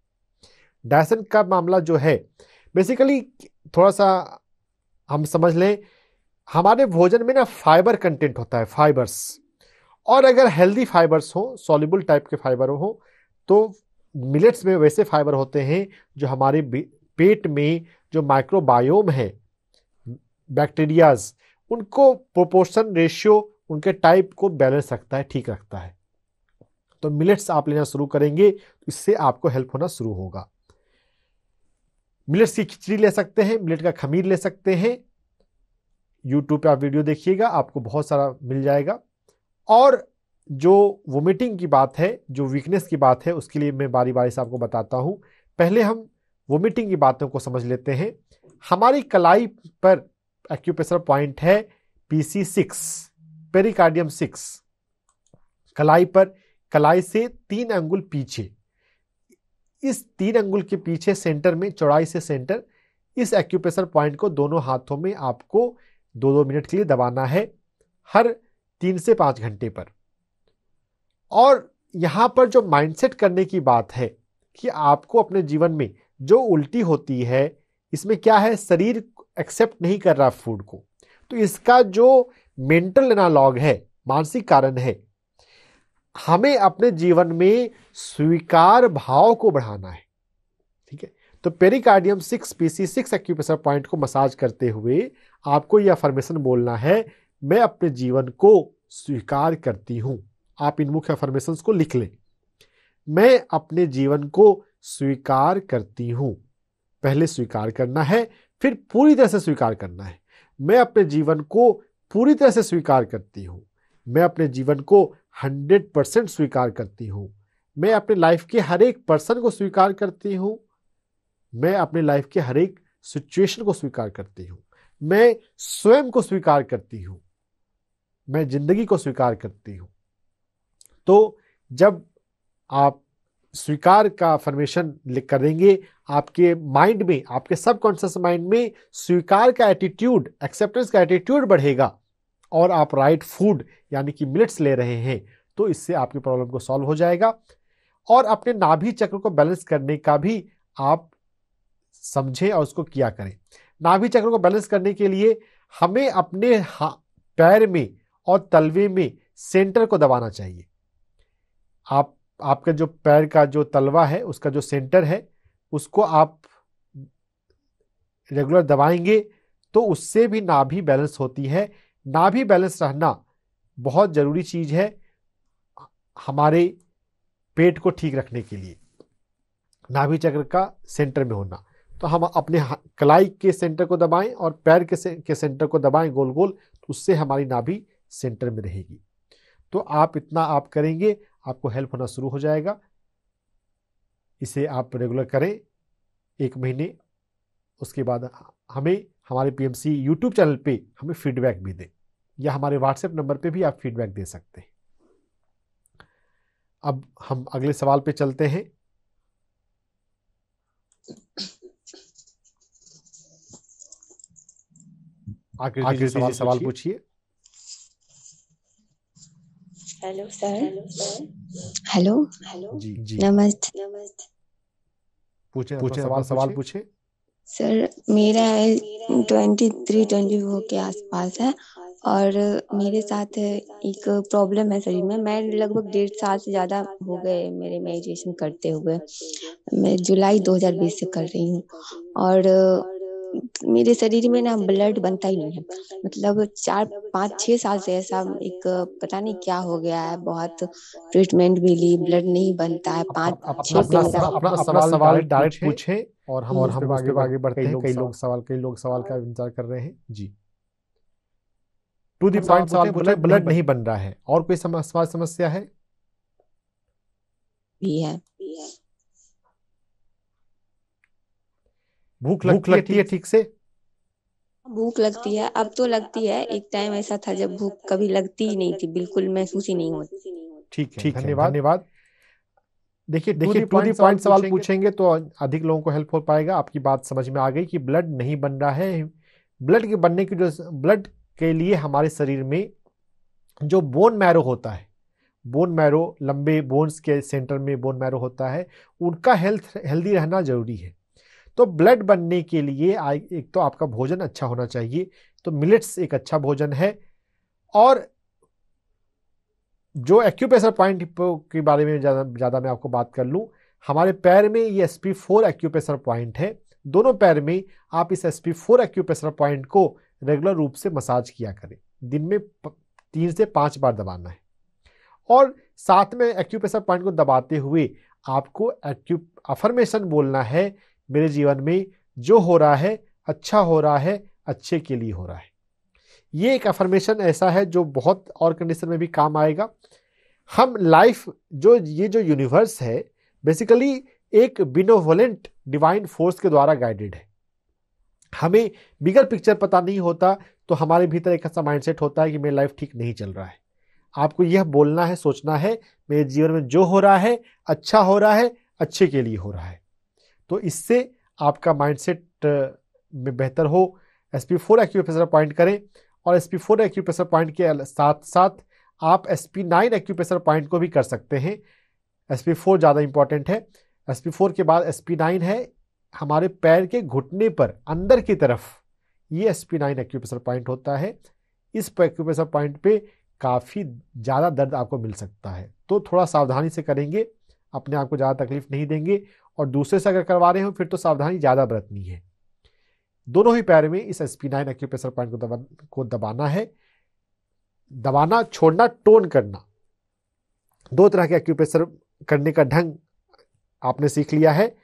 डायसन का मामला जो है बेसिकली थोड़ा सा हम समझ लें हमारे भोजन में ना फाइबर कंटेंट होता है फाइबर्स और अगर हेल्दी फाइबर्स हो सॉलिबल टाइप के फाइबर हो तो मिलेट्स में वैसे फाइबर होते हैं जो हमारे पेट में जो माइक्रोबायोम है बैक्टीरियाज उनको प्रोपोर्शन रेशियो उनके टाइप को बैलेंस रखता है ठीक रखता है तो मिलेट्स आप लेना शुरू करेंगे तो इससे आपको हेल्प होना शुरू होगा मिलेट्स की खिचड़ी ले सकते हैं मिलेट का खमीर ले सकते हैं यूट्यूब पे आप वीडियो देखिएगा आपको बहुत सारा मिल जाएगा और जो वोमिटिंग की बात है जो वीकनेस की बात है उसके लिए मैं बारी बारी से आपको बताता हूँ पहले हम वोमिटिंग की बातों को समझ लेते हैं हमारी कलाई पर एक्यूप्रेशर पॉइंट है P C six pericardium six कलाई पर कलाई से तीन अंगुल पीछे इस तीन अंगुल के पीछे सेंटर में चौड़ाई से सेंटर इस एक्यूप्रेशर पॉइंट को दोनों हाथों में आपको दो दो मिनट के लिए दबाना है हर तीन से पाँच घंटे पर और यहाँ पर जो माइंडसेट करने की बात है कि आपको अपने जीवन में जो उल्टी होती है इसमें क्या है शरीर एक्सेप्ट नहीं कर रहा फूड को तो इसका जो मेंटल एनालॉग है मानसिक कारण है हमें अपने जीवन में स्वीकार भाव को बढ़ाना है ठीक है तो pericardium six PC six acupressure point को मसाज करते हुए आपको यह अफर्मेशन बोलना है मैं अपने जीवन को स्वीकार करती हूँ आप इन मुख्य अफर्मेशन को लिख लें मैं अपने जीवन को स्वीकार करती हूं पहले स्वीकार करना है फिर पूरी तरह से स्वीकार करना है मैं अपने जीवन को पूरी तरह से स्वीकार करती हूँ मैं अपने जीवन को हंड्रेड परसेंट स्वीकार करती हूँ मैं अपने लाइफ के हर एक पर्सन को स्वीकार करती हूँ मैं अपने लाइफ के हर एक सिचुएशन को स्वीकार करती हूँ मैं स्वयं को स्वीकार करती हूँ मैं जिंदगी को स्वीकार करती हूँ तो जब आप स्वीकार का फॉर्मेशन करेंगे आपके माइंड में आपके सबकॉन्शियस माइंड में स्वीकार का एटीट्यूड एक्सेप्टेंस का एटीट्यूड बढ़ेगा और आप राइट फूड यानी कि मिलट्स ले रहे हैं तो इससे आपकी प्रॉब्लम को सॉल्व हो जाएगा और अपने नाभि चक्र को बैलेंस करने का भी आप समझें और उसको किया करें नाभि चक्र को बैलेंस करने के लिए हमें अपने पैर में और तलवे में सेंटर को दबाना चाहिए आप आपके जो पैर का जो तलवा है उसका जो सेंटर है उसको आप रेगुलर दबाएंगे तो उससे भी नाभि बैलेंस होती है नाभि बैलेंस रहना बहुत ज़रूरी चीज़ है हमारे पेट को ठीक रखने के लिए नाभि चक्र का सेंटर में होना तो हम अपने कलाई के सेंटर को दबाएं और पैर के से, के सेंटर को दबाएं गोल गोल तो उससे हमारी नाभि सेंटर में रहेगी तो आप इतना आप करेंगे आपको हेल्प होना शुरू हो जाएगा इसे आप रेगुलर करें एक महीने उसके बाद हमें हमारे पीएमसी यूट्यूब चैनल पे हमें फीडबैक भी दें या हमारे व्हाट्सएप नंबर पे भी आप फीडबैक दे सकते हैं अब हम अगले सवाल पे चलते हैं आखिर सवाल, सवाल पूछिए हेलो सर हेलो हेलो नमस्ते नमस्ते पूछे पूछे सवाल सवाल पूछे सर मेरा ट्वेंटी थ्री ट्वेंटी फोर के आसपास है और मेरे साथ एक प्रॉब्लम है शरीर में मैं लगभग डेढ़ साल से ज़्यादा हो गए मेरे मेडिटेशन करते हुए मैं जुलाई 2020 से कर रही हूँ और मेरे शरीर में ना ब्लड बनता ही नहीं है मतलब चार पाँच छह साल से ऐसा एक पता नहीं क्या हो गया है बहुत ट्रीटमेंट भी ली ब्लड नहीं बनता है पाँच छह सवाल डायरेक्ट पूछे और हम और हम आगे आगे बढ़ते हैं कई लोग सवाल कई लोग सवाल का इंतजार कर रहे हैं जी टू दी पॉइंट सवाल पूछा ब्लड नहीं बन रहा है और कोई समस्या है भी है भूख लगती, लगती है ठीक से भूख लगती है अब तो लगती है एक टाइम ऐसा था जब भूख कभी लगती ही नहीं थी बिल्कुल महसूस ही नहीं होती ठीक ठीक धन्यवाद धन्यवाद देखिए देखिए टू दी पॉइंट सवाल पूछेंगे तो अधिक लोगों को हेल्प हो पाएगा आपकी बात समझ में आ गई कि ब्लड नहीं बन रहा है ब्लड के बनने की जो ब्लड के लिए हमारे शरीर में जो बोन मैरो होता है बोन मैरो लंबे बोन्स के सेंटर में बोन मैरो होता है उनका हेल्थ हेल्दी रहना जरूरी है तो ब्लड बनने के लिए एक तो आपका भोजन अच्छा होना चाहिए तो मिलेट्स एक अच्छा भोजन है और जो एक्यूप्रेशर पॉइंट के बारे में ज़्यादा मैं आपको बात कर लूँ हमारे पैर में ये S P four acupressure point है दोनों पैर में आप इस S P four acupressure point को रेगुलर रूप से मसाज किया करें दिन में तीन से पाँच बार दबाना है और साथ में एक्यूप्रेशर पॉइंट को दबाते हुए आपको एक्यू अफर्मेशन बोलना है मेरे जीवन में जो हो रहा है अच्छा हो रहा है अच्छे के लिए हो रहा है ये एक अफर्मेशन ऐसा है जो बहुत और कंडीशन में भी काम आएगा हम लाइफ जो ये जो यूनिवर्स है बेसिकली एक बिनोवलेंट डिवाइन फोर्स के द्वारा गाइडेड है हमें बिगर पिक्चर पता नहीं होता तो हमारे भीतर एक ऐसा माइंडसेट होता है कि मेरी लाइफ ठीक नहीं चल रहा है आपको यह बोलना है सोचना है मेरे जीवन में जो हो रहा है अच्छा हो रहा है अच्छे के लिए हो रहा है तो इससे आपका माइंडसेट में बेहतर हो S P four acupressure point करें और S P four acupressure point के साथ साथ आप S P nine acupressure point को भी कर सकते हैं एस पी फोर ज़्यादा इंपॉर्टेंट है एस पी फोर के बाद एस पी नाइन है हमारे पैर के घुटने पर अंदर की तरफ ये S P nine acupressure point होता है इस एक्यूप्रेशर पॉइंट पे काफ़ी ज़्यादा दर्द आपको मिल सकता है तो थोड़ा सावधानी से करेंगे अपने आप को ज़्यादा तकलीफ नहीं देंगे और दूसरे से अगर करवा रहे हो फिर तो सावधानी ज़्यादा बरतनी है दोनों ही पैर में इस S P nine acupressure point को दबा को दबाना है दबाना छोड़ना टोन करना दो तरह के एक्यूप्रेशर करने का ढंग आपने सीख लिया है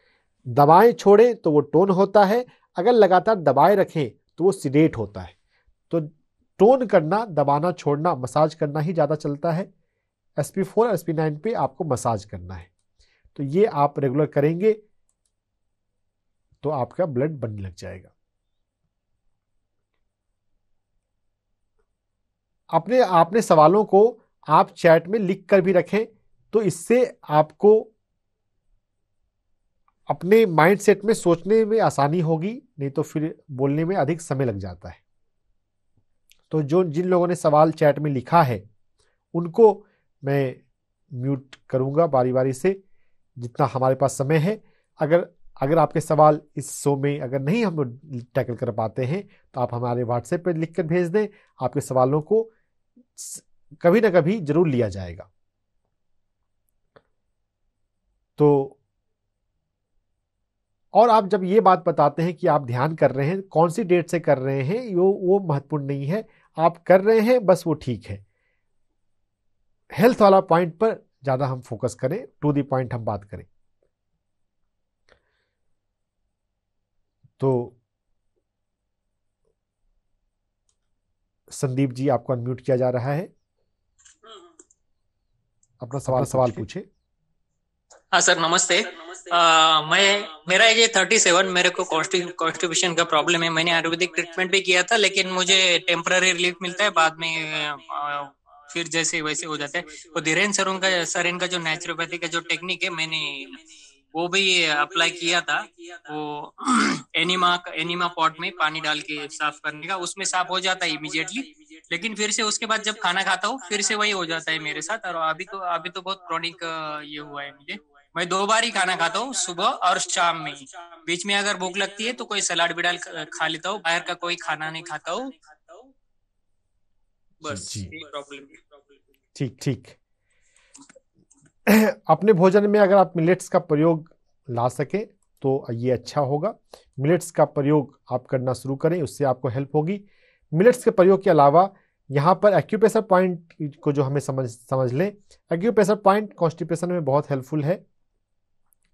दबाएं छोड़ें तो वो टोन होता है अगर लगातार दबाए रखें तो वो सीडेट होता है तो टोन करना दबाना छोड़ना मसाज करना ही ज़्यादा चलता है S P four S P nine पे आपको मसाज करना है तो ये आप रेगुलर करेंगे तो आपका ब्लड बनने लग जाएगा अपने आपने सवालों को आप चैट में लिख कर भी रखें तो इससे आपको अपने माइंड सेट में सोचने में आसानी होगी नहीं तो फिर बोलने में अधिक समय लग जाता है तो जो जिन लोगों ने सवाल चैट में लिखा है उनको मैं म्यूट करूंगा बारी बारी से जितना हमारे पास समय है अगर अगर आपके सवाल इस शो में अगर नहीं हम टैकल कर पाते हैं तो आप हमारे व्हाट्सएप पर लिख कर भेज दें आपके सवालों को कभी ना कभी जरूर लिया जाएगा तो और आप जब ये बात बताते हैं कि आप ध्यान कर रहे हैं कौन सी डेट से कर रहे हैं यो वो महत्वपूर्ण नहीं है आप कर रहे हैं बस वो ठीक है हेल्थ वाला पॉइंट पर ज़्यादा हम फोकस करें टू दी पॉइंट हम बात करें तो संदीप जी आपको अनम्यूट किया जा रहा है अपना सवाल सवाल पूछे हाँ सर नमस्ते आ, मैं मेरा एज थर्टी सेवन मेरे को कॉन्स्टिट्यूशन का प्रॉब्लम है मैंने आयुर्वेदिक ट्रीटमेंट भी किया था लेकिन मुझे टेम्पररी रिलीफ मिलता है बाद में फिर जैसे वैसे हो जाता है और धीरेन्द्र सर उनका सर इनका जो नेचुरोपैथी का जो टेक्निक है मैंने वो भी अप्लाई किया था वो एनिमा एनिमा पॉट में पानी डाल के साफ करने का उसमें साफ हो जाता है इमिजिएटली लेकिन फिर से उसके बाद जब खाना खाता हूँ फिर से वही हो जाता है मेरे साथ और अभी तो अभी तो बहुत क्रॉनिक ये हुआ है मुझे मैं दो बार ही खाना खाता हूँ सुबह और शाम में बीच में अगर भूख लगती है तो कोई सलाद भी डाल खा लेता हूँ बाहर का कोई खाना नहीं खाता हूँ बस ठीक ठीक (clears throat) अपने भोजन में अगर आप मिलेट्स का प्रयोग ला सकें तो ये अच्छा होगा मिलेट्स का प्रयोग आप करना शुरू करें उससे आपको हेल्प होगी मिलेट्स के प्रयोग के अलावा यहाँ पर एक्यूप्रेशर पॉइंट को जो हमें समझ समझ लें एक्यूप्रेशर पॉइंट कॉन्स्टिपेशन में बहुत हेल्पफुल है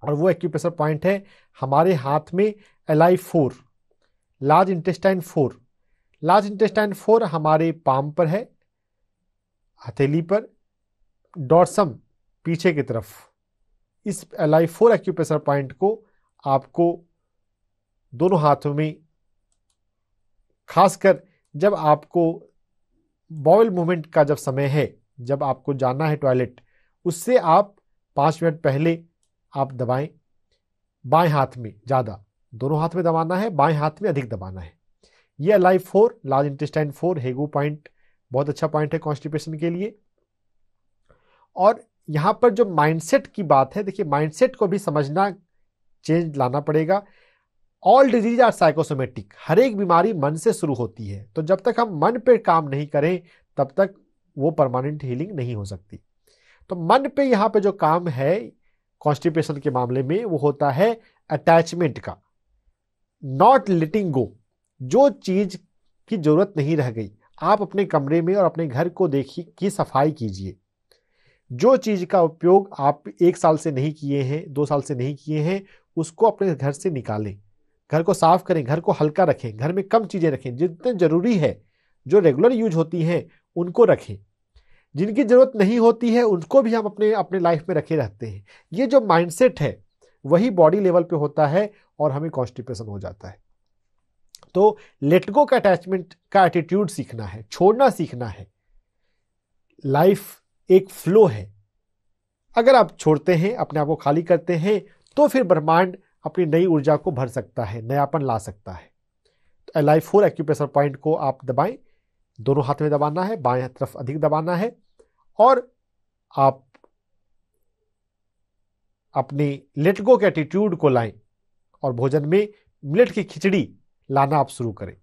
और वो एक्यूप्रेशर पॉइंट है हमारे हाथ में L I four large intestine four large intestine four हमारे पाम पर है हथेली पर डॉर्सम पीछे की तरफ इस आई फोर एक्यूप्रेशर पॉइंट को आपको दोनों हाथों में खासकर जब आपको बॉयल मूवमेंट का जब समय है जब आपको जाना है टॉयलेट उससे आप पाँच मिनट पहले आप दबाएं बाएं हाथ में ज़्यादा दोनों हाथ में दबाना है बाएं हाथ में अधिक दबाना है ये L I four large intestine four hegu point बहुत अच्छा पॉइंट है कॉन्स्टिपेशन के लिए और यहाँ पर जो माइंडसेट की बात है देखिए माइंडसेट को भी समझना चेंज लाना पड़ेगा ऑल डिजीज आर साइकोसोमेटिक हर एक बीमारी मन से शुरू होती है तो जब तक हम मन पे काम नहीं करें तब तक वो परमानेंट हीलिंग नहीं हो सकती तो मन पे यहाँ पे जो काम है कॉन्स्टिपेशन के मामले में वो होता है अटैचमेंट का नॉट लेटिंग गो जो चीज़ की ज़रूरत नहीं रह गई आप अपने कमरे में और अपने घर को देखिए की सफाई कीजिए जो चीज़ का उपयोग आप एक साल से नहीं किए हैं दो साल से नहीं किए हैं उसको अपने घर से निकालें घर को साफ करें घर को हल्का रखें घर में कम चीज़ें रखें जितने ज़रूरी है जो रेगुलर यूज होती हैं उनको रखें जिनकी ज़रूरत नहीं होती है उनको भी हम अपने अपने लाइफ में रखे रहते हैं ये जो माइंडसेट है वही बॉडी लेवल पे होता है और हमें कॉन्स्टिपेशन हो जाता है तो लेटगो का अटैचमेंट का एटीट्यूड सीखना है छोड़ना सीखना है लाइफ एक फ्लो है अगर आप छोड़ते हैं अपने आप को खाली करते हैं तो फिर ब्रह्मांड अपनी नई ऊर्जा को भर सकता है नयापन ला सकता है तो लाइफ फोर एक्यूप्रेशर पॉइंट को आप दबाएं दोनों हाथ में दबाना है बाएं तरफ अधिक दबाना है और आप अपने लेटगो के एटीट्यूड को लाएं और भोजन में मिलेट की खिचड़ी लाना आप शुरू करें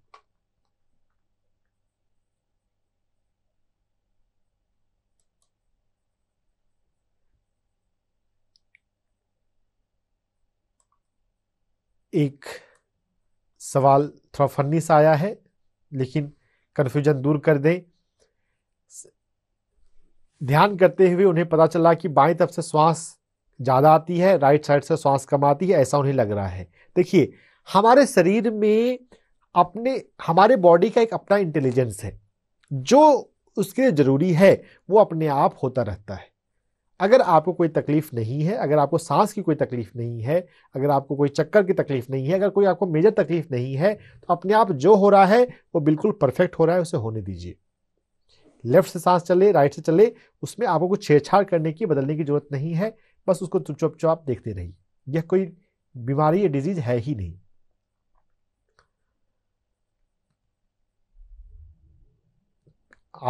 एक सवाल थोड़ा फन्नी सा आया है लेकिन कन्फ्यूजन दूर कर दें ध्यान करते हुए उन्हें पता चला कि बाएं तरफ से श्वास ज़्यादा आती है राइट साइड से श्वास कम आती है ऐसा उन्हें लग रहा है देखिए हमारे शरीर में अपने हमारे बॉडी का एक अपना इंटेलिजेंस है जो उसके लिए ज़रूरी है वो अपने आप होता रहता है अगर आपको कोई तकलीफ़ नहीं है अगर आपको सांस की कोई तकलीफ़ नहीं है अगर आपको कोई चक्कर की तकलीफ़ नहीं है अगर कोई आपको मेजर तकलीफ़ नहीं है तो अपने आप जो हो रहा है वो बिल्कुल परफेक्ट हो रहा है उसे होने दीजिए लेफ्ट से सांस चले राइट से चले उसमें आपको कुछ छेड़छाड़ करने की बदलने की ज़रूरत नहीं है बस उसको चुपचाप देखते रहिए यह कोई बीमारी या डिजीज़ है ही नहीं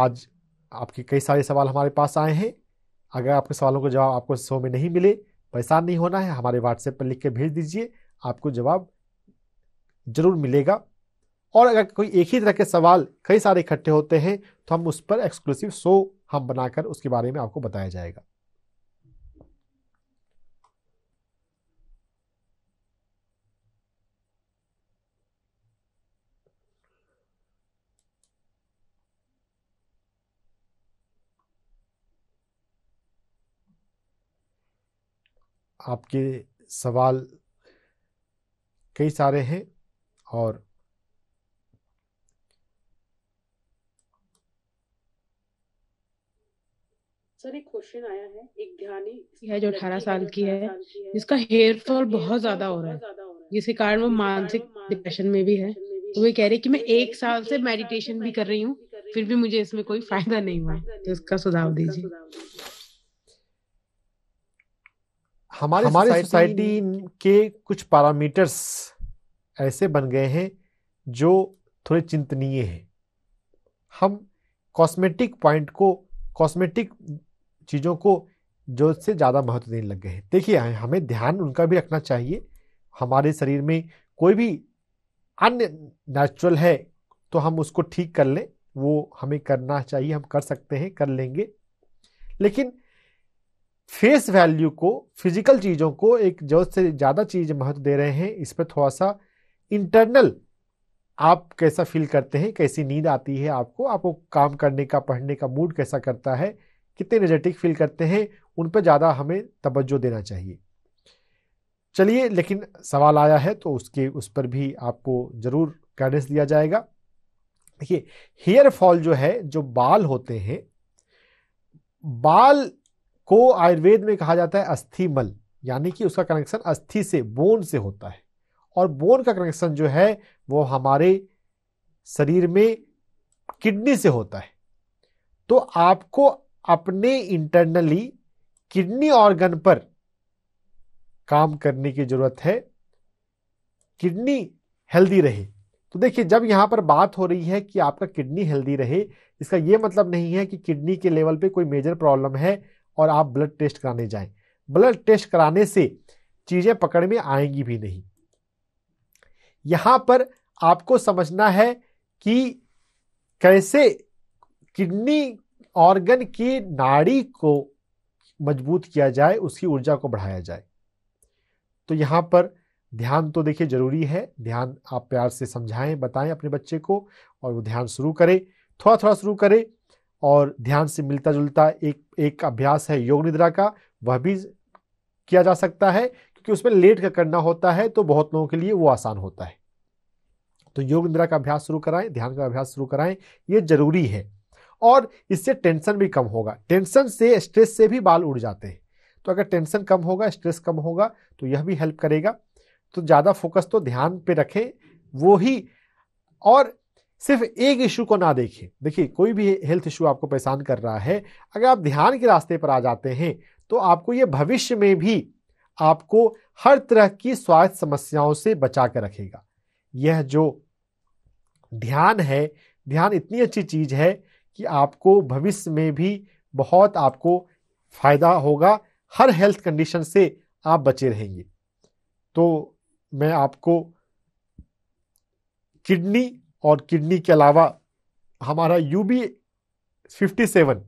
आज आपके कई सारे सवाल हमारे पास आए हैं अगर आपके सवालों का जवाब आपको शो में नहीं मिले परेशान नहीं होना है हमारे व्हाट्सएप पर लिख के भेज दीजिए आपको जवाब ज़रूर मिलेगा और अगर कोई एक ही तरह के सवाल कई सारे इकट्ठे होते हैं तो हम उस पर एक्सक्लूसिव शो हम बनाकर उसके बारे में आपको बताया जाएगा आपके सवाल कई सारे हैं और सर एक क्वेश्चन आया है एक ध्यानी है जो अठारह साल की है जिसका हेयर फॉल बहुत ज्यादा हो रहा है जिसके कारण वो मानसिक डिप्रेशन में भी है तो वो कह रही कि मैं तो एक साल से मेडिटेशन भी कर रही हूँ फिर भी मुझे इसमें कोई फायदा नहीं हुआ तो इसका सुझाव दीजिए हमारे हमारे सोसाइटी के कुछ पैरामीटर्स ऐसे बन गए हैं जो थोड़े चिंतनीय हैं हम कॉस्मेटिक पॉइंट को कॉस्मेटिक चीज़ों को जो से ज़्यादा महत्व देने लग गए हैं देखिए हमें ध्यान उनका भी रखना चाहिए हमारे शरीर में कोई भी अन्य नेचुरल है तो हम उसको ठीक कर लें वो हमें करना चाहिए हम कर सकते हैं कर लेंगे लेकिन फेस वैल्यू को फिजिकल चीज़ों को एक जरूरत से ज़्यादा चीज़ महत्व दे रहे हैं इस पर थोड़ा सा इंटरनल आप कैसा फील करते हैं कैसी नींद आती है आपको आपको काम करने का पढ़ने का मूड कैसा करता है कितने एनर्जेटिक फील करते हैं उन पर ज़्यादा हमें तवज्जो देना चाहिए चलिए लेकिन सवाल आया है तो उसके उस पर भी आपको ज़रूर गाइडेंस दिया जाएगा देखिए हेयर फॉल जो है जो बाल होते हैं बाल को आयुर्वेद में कहा जाता है अस्थिमल यानी कि उसका कनेक्शन अस्थि से बोन से होता है और बोन का कनेक्शन जो है वो हमारे शरीर में किडनी से होता है तो आपको अपने इंटरनली किडनी ऑर्गन पर काम करने की जरूरत है किडनी हेल्दी रहे तो देखिए जब यहां पर बात हो रही है कि आपका किडनी हेल्दी रहे इसका यह मतलब नहीं है कि किडनी के लेवल पे कोई मेजर प्रॉब्लम है और आप ब्लड टेस्ट कराने जाएं ब्लड टेस्ट कराने से चीज़ें पकड़ में आएंगी भी नहीं यहाँ पर आपको समझना है कि कैसे किडनी ऑर्गन की नाड़ी को मजबूत किया जाए उसकी ऊर्जा को बढ़ाया जाए तो यहाँ पर ध्यान तो देखिए ज़रूरी है ध्यान आप प्यार से समझाएं बताएं अपने बच्चे को और वो ध्यान शुरू करें थोड़ा थोड़ा शुरू करें और ध्यान से मिलता जुलता एक एक अभ्यास है योग निद्रा का वह भी किया जा सकता है क्योंकि उसमें लेट कर करना होता है तो बहुत लोगों के लिए वो आसान होता है तो योग निद्रा का अभ्यास शुरू कराएं ध्यान का अभ्यास शुरू कराएं ये जरूरी है और इससे टेंशन भी कम होगा टेंशन से स्ट्रेस से भी बाल उड़ जाते हैं तो अगर टेंशन कम होगा स्ट्रेस कम होगा तो यह भी हेल्प करेगा तो ज़्यादा फोकस तो ध्यान पे रखें वो ही और सिर्फ एक इशू को ना देखें देखिए कोई भी हेल्थ इशू आपको परेशान कर रहा है अगर आप ध्यान के रास्ते पर आ जाते हैं तो आपको ये भविष्य में भी आपको हर तरह की स्वास्थ्य समस्याओं से बचा कर रखेगा यह जो ध्यान है ध्यान इतनी अच्छी चीज़ है कि आपको भविष्य में भी बहुत आपको फ़ायदा होगा हर हेल्थ कंडीशन से आप बचे रहेंगे तो मैं आपको किडनी और किडनी के अलावा हमारा यूबी सेवन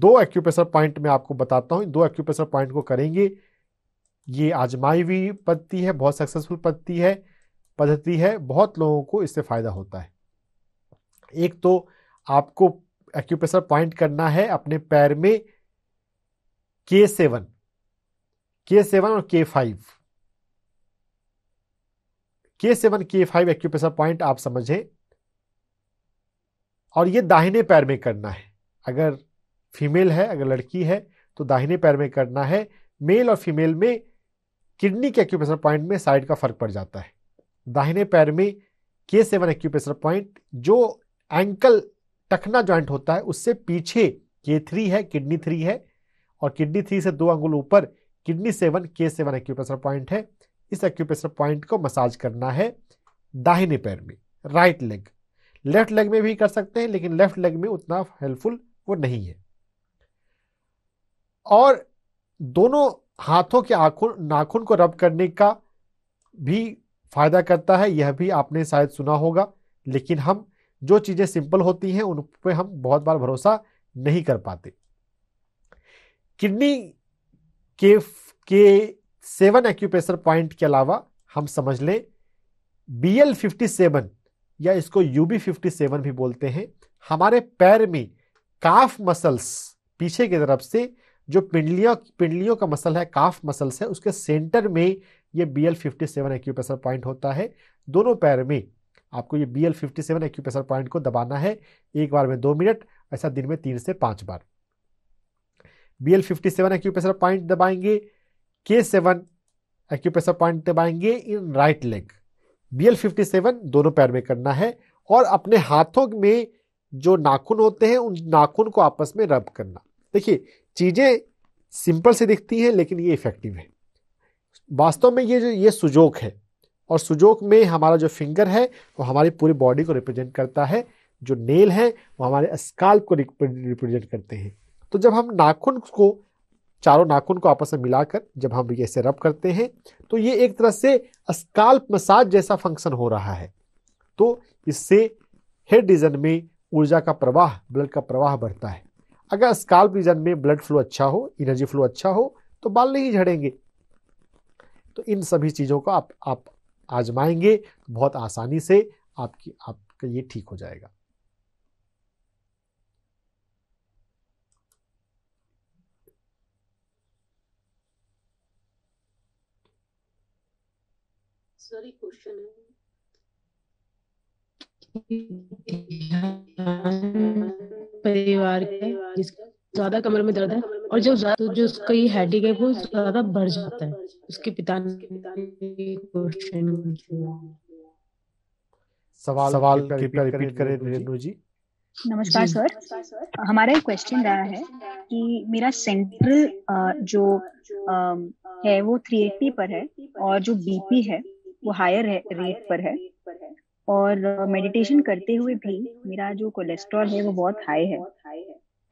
दो एक्यूप्रेशर पॉइंट में आपको बताता हूँ दो एक्यूप्रेशर पॉइंट को करेंगे ये आजमाई हुई पद्धति है बहुत सक्सेसफुल पद्धति है पद्धति है बहुत लोगों को इससे फ़ायदा होता है एक तो आपको एक्यूप्रेशर पॉइंट करना है अपने पैर में के सेवन के सेवन और के फाइव के सेवन के फाइव एक्यूप्रेशर पॉइंट आप समझें और ये दाहिने पैर में करना है अगर फीमेल है अगर लड़की है तो दाहिने पैर में करना है मेल और फीमेल में किडनी के एक्यूप्रेशर पॉइंट में साइड का फर्क पड़ जाता है दाहिने पैर में के सेवन एक्यूप्रेशर पॉइंट जो एंकल टखना जॉइंट होता है उससे पीछे के थ्री है किडनी थ्री है और किडनी थ्री से दो अंगुल ऊपर kidney seven K seven acupressure point है इस एक्यूप्रेशर पॉइंट को मसाज करना है दाहिने पैर में राइट लेग लेफ्ट लेग में भी कर सकते हैं लेकिन लेफ्ट लेग में उतना हेल्पफुल वो नहीं है और दोनों हाथों के आखुन नाखून को रब करने का भी फायदा करता है यह भी आपने शायद सुना होगा लेकिन हम जो चीज़ें सिंपल होती हैं उन पर हम बहुत बार भरोसा नहीं कर पाते किडनी के के सेवन एक्यूप्रेशर पॉइंट के अलावा हम समझ लें बी एल फिफ्टी सेवन या इसको यू बी फिफ्टी सेवन भी बोलते हैं हमारे पैर में काफ मसल्स पीछे की तरफ से जो पिंडलियों पिंडलियों का मसल है काफ मसल्स है उसके सेंटर में ये B L fifty seven acupressure point होता है दोनों पैर में आपको ये B L fifty seven acupressure point को दबाना है एक बार में दो मिनट ऐसा दिन में तीन से पाँच बार B L fifty seven acupressure point दबाएंगे के सेवन एक्यूप्रेशर पॉइंट दबाएंगे in right leg B L fifty seven दोनों पैर में करना है और अपने हाथों में जो नाखून होते हैं उन नाखून को आपस में रब करना देखिए चीज़ें सिंपल से दिखती हैं लेकिन ये इफेक्टिव है वास्तव में ये जो ये सुजोक है और सुजोक में हमारा जो फिंगर है वो हमारी पूरी बॉडी को रिप्रेजेंट करता है जो नेल है वो हमारे स्काल्प को रिप्रेजेंट करते हैं तो जब हम नाखून को चारों नाखून को आपस में मिलाकर जब हम ऐसे रब करते हैं तो ये एक तरह से स्काल्प मसाज जैसा फंक्शन हो रहा है तो इससे हेड रीजन में ऊर्जा का प्रवाह ब्लड का प्रवाह बढ़ता है अगर स्काल्प रीजन में ब्लड फ्लो अच्छा हो एनर्जी फ्लो अच्छा हो तो बाल नहीं झड़ेंगे तो इन सभी चीज़ों को आप आप आजमाएंगे तो बहुत आसानी से आपकी आपका ये ठीक हो जाएगा परिवार के जिसका ज्यादा कमर में दर्द है और जो तो जो उसका ये हेडेक है वो ज्यादा बढ़ जाता है उसके पिता क्वेश्चन सवाल सवाल कृपया रिपीट करें रेणु जी नमस्कार सर हमारा एक क्वेश्चन रहा है कि मेरा सेंट्रल जो है वो 380 पर है और जो बीपी है वो हायर है रेट पर है और मेडिटेशन uh, करते हुए भी मेरा जो कोलेस्ट्रॉल है वो बहुत हाई है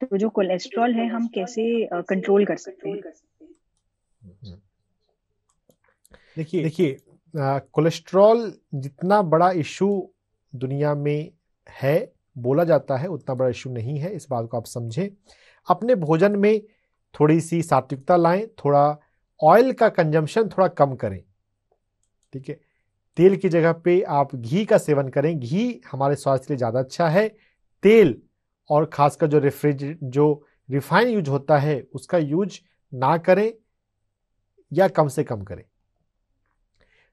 तो जो कोलेस्ट्रॉल है हम कैसे uh, कंट्रोल कर सकते हैं देखिए देखिए कोलेस्ट्रॉल uh, जितना बड़ा इशू दुनिया में है बोला जाता है उतना बड़ा इशू नहीं है इस बात को आप समझें अपने भोजन में थोड़ी सी सात्विकता लाएं थोड़ा ऑयल का कंजम्पशन थोड़ा कम करें ठीक है तेल की जगह पे आप घी का सेवन करें घी हमारे स्वास्थ्य के लिए ज़्यादा अच्छा है तेल और खासकर जो रिफ्रिज जो रिफाइन यूज होता है उसका यूज ना करें या कम से कम करें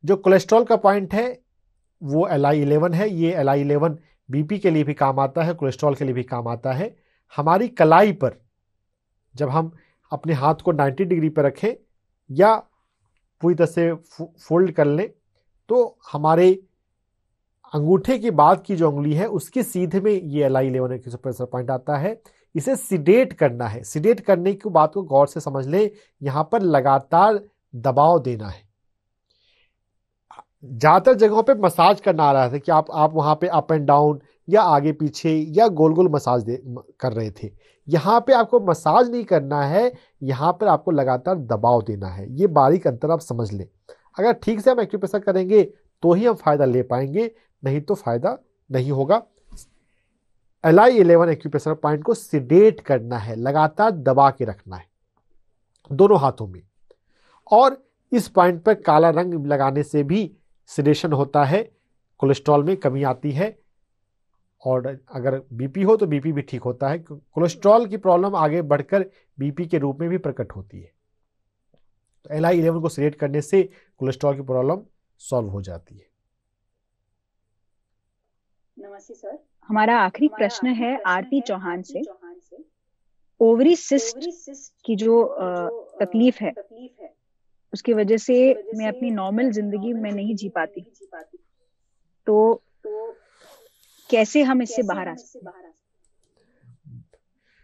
जो कोलेस्ट्रॉल का पॉइंट है वो एल आई इलेवन है ये एल आई इलेवन बी के लिए भी काम आता है कोलेस्ट्रॉल के लिए भी काम आता है हमारी कलाई पर जब हम अपने हाथ को 90 डिग्री पर रखें या पूरी तरह से फोल्ड कर लें तो हमारे अंगूठे के बाद की जो उंगली है उसके सीधे में ये L I eleven pressure point आता है इसे सिडेट करना है सिडेट करने की बात को गौर से समझ लें यहाँ पर लगातार दबाव देना है ज़्यादातर जगहों पे मसाज करना आ रहा था कि आप आप वहाँ पे अप एंड डाउन या आगे पीछे या गोल गोल मसाज दे कर रहे थे यहाँ पे आपको मसाज नहीं करना है यहाँ पर आपको लगातार दबाव देना है ये बारीक अंतर आप समझ लें अगर ठीक से हम एक्यूप्रेशर करेंगे तो ही हम फायदा ले पाएंगे नहीं तो फायदा नहीं होगा L I eleven acupressure point को सिडेट करना है लगातार दबा के रखना है दोनों हाथों में और इस पॉइंट पर काला रंग लगाने से भी सिडेशन होता है कोलेस्ट्रॉल में कमी आती है और अगर बीपी हो तो बीपी भी ठीक होता है कोलेस्ट्रॉल की प्रॉब्लम आगे बढ़कर बीपी के रूप में भी प्रकट होती है तो एल आई इलेवन को सिलेक्ट करने से कोलेस्ट्रॉल की प्रॉब्लम सॉल्व हो जाती है नमस्ते सर हमारा आखिरी प्रश्न है आरती चौहान से ओवरी सिस्ट की जो तकलीफ है उसकी वजह से मैं अपनी नॉर्मल जिंदगी में नहीं जी पाती तो, तो कैसे हम इससे बाहर आ सकते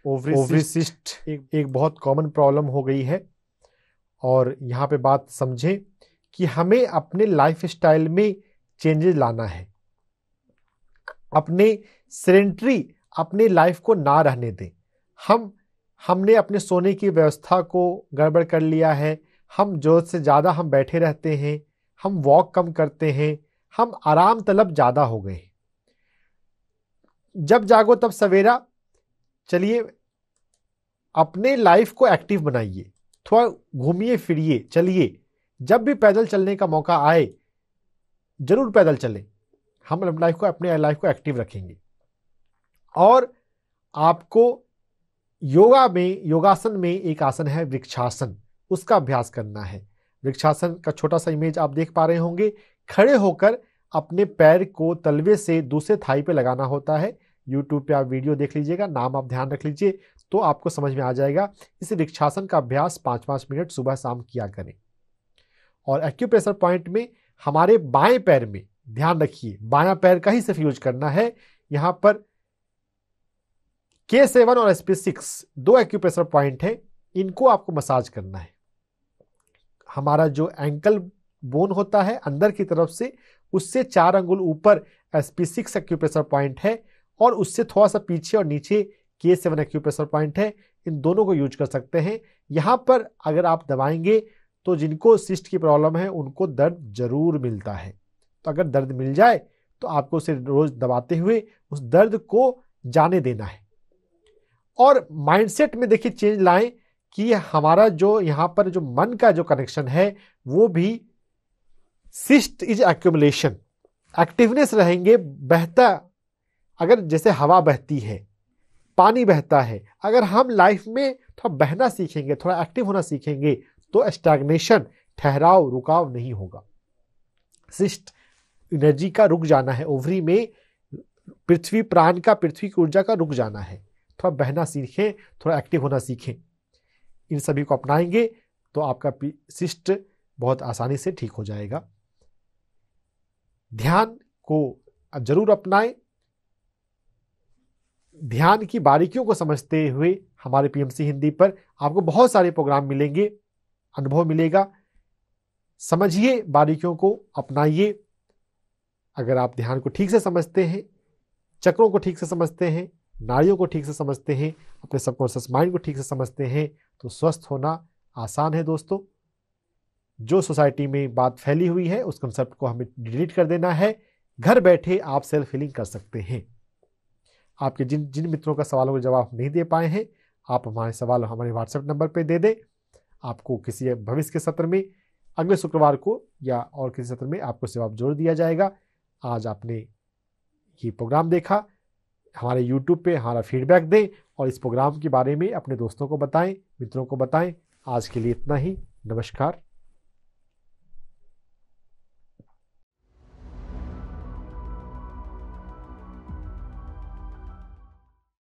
ओवरी सिस्ट एक, एक बहुत कॉमन प्रॉब्लम हो गई है और यहाँ पे बात समझें कि हमें अपने लाइफ स्टाइल में चेंजेस लाना है अपने सेंट्री अपने लाइफ को ना रहने दें हम हमने अपने सोने की व्यवस्था को गड़बड़ कर लिया है हम जरूरत से ज़्यादा हम बैठे रहते हैं हम वॉक कम करते हैं हम आराम तलब ज़्यादा हो गए जब जागो तब सवेरा चलिए अपने लाइफ को एक्टिव बनाइए थोड़ा घूमिए फिरिए चलिए जब भी पैदल चलने का मौका आए जरूर पैदल चलें हम लाइफ को अपने लाइफ को एक्टिव रखेंगे और आपको योगा में योगासन में एक आसन है वृक्षासन उसका अभ्यास करना है वृक्षासन का छोटा सा इमेज आप देख पा रहे होंगे खड़े होकर अपने पैर को तलवे से दूसरे थाई पे लगाना होता है यूट्यूब पे आप वीडियो देख लीजिएगा नाम आप ध्यान रख लीजिए तो आपको समझ में आ जाएगा इस वृक्षासन का अभ्यास पाँच पाँच मिनट सुबह शाम किया करें और एक्यूप्रेशर पॉइंट में हमारे बाएं पैर में ध्यान रखिए बाया पैर का ही सिर्फ यूज करना है यहाँ पर के सेवन और एस पी सिक्स दो एक्यूप्रेशर पॉइंट है इनको आपको मसाज करना है हमारा जो एंकल बोन होता है अंदर की तरफ से उससे चार अंगुल ऊपर S P six acupressure point है और उससे थोड़ा सा पीछे और नीचे के सेवन एक्यूप्रेशर पॉइंट है इन दोनों को यूज कर सकते हैं यहाँ पर अगर आप दबाएंगे तो जिनको सिस्ट की प्रॉब्लम है उनको दर्द जरूर मिलता है तो अगर दर्द मिल जाए तो आपको उसे रोज दबाते हुए उस दर्द को जाने देना है और माइंडसेट में देखिए चेंज लाएं कि हमारा जो यहाँ पर जो मन का जो कनेक्शन है वो भी सिस्ट इज एक्यूमुलेशन एक्टिवनेस रहेंगे बहता अगर जैसे हवा बहती है पानी बहता है अगर हम लाइफ में थोड़ा बहना सीखेंगे थोड़ा एक्टिव होना सीखेंगे तो स्टैग्नेशन ठहराव रुकाव नहीं होगा सिस्ट एनर्जी का रुक जाना है ओवरी में पृथ्वी प्राण का पृथ्वी की ऊर्जा का रुक जाना है थोड़ा बहना सीखें थोड़ा एक्टिव होना सीखें इन सभी को अपनाएंगे तो आपका सिस्ट बहुत आसानी से ठीक हो जाएगा ध्यान को ज़रूर अपनाएं ध्यान की बारीकियों को समझते हुए हमारे पीएमसी हिंदी पर आपको बहुत सारे प्रोग्राम मिलेंगे अनुभव मिलेगा समझिए बारीकियों को अपनाइए अगर आप ध्यान को ठीक से समझते हैं चक्रों को ठीक से समझते हैं नाड़ियों को ठीक से समझते हैं अपने सबकॉन्शियस माइंड को ठीक से समझते हैं तो स्वस्थ होना आसान है दोस्तों जो सोसाइटी में बात फैली हुई है उस कंसेप्ट को हमें डिलीट कर देना है घर बैठे आप सेल्फ हीलिंग कर सकते हैं आपके जिन जिन मित्रों का सवालों का जवाब नहीं दे पाए हैं आप हमारे सवाल हमारे व्हाट्सएप नंबर पर दे दें आपको किसी भविष्य के सत्र में अगले शुक्रवार को या और किसी सत्र में आपको जवाब जोड़ दिया जाएगा आज आपने ये प्रोग्राम देखा हमारे यूट्यूब पे हमारा फीडबैक दें और इस प्रोग्राम के बारे में अपने दोस्तों को बताएं मित्रों को बताएं आज के लिए इतना ही नमस्कार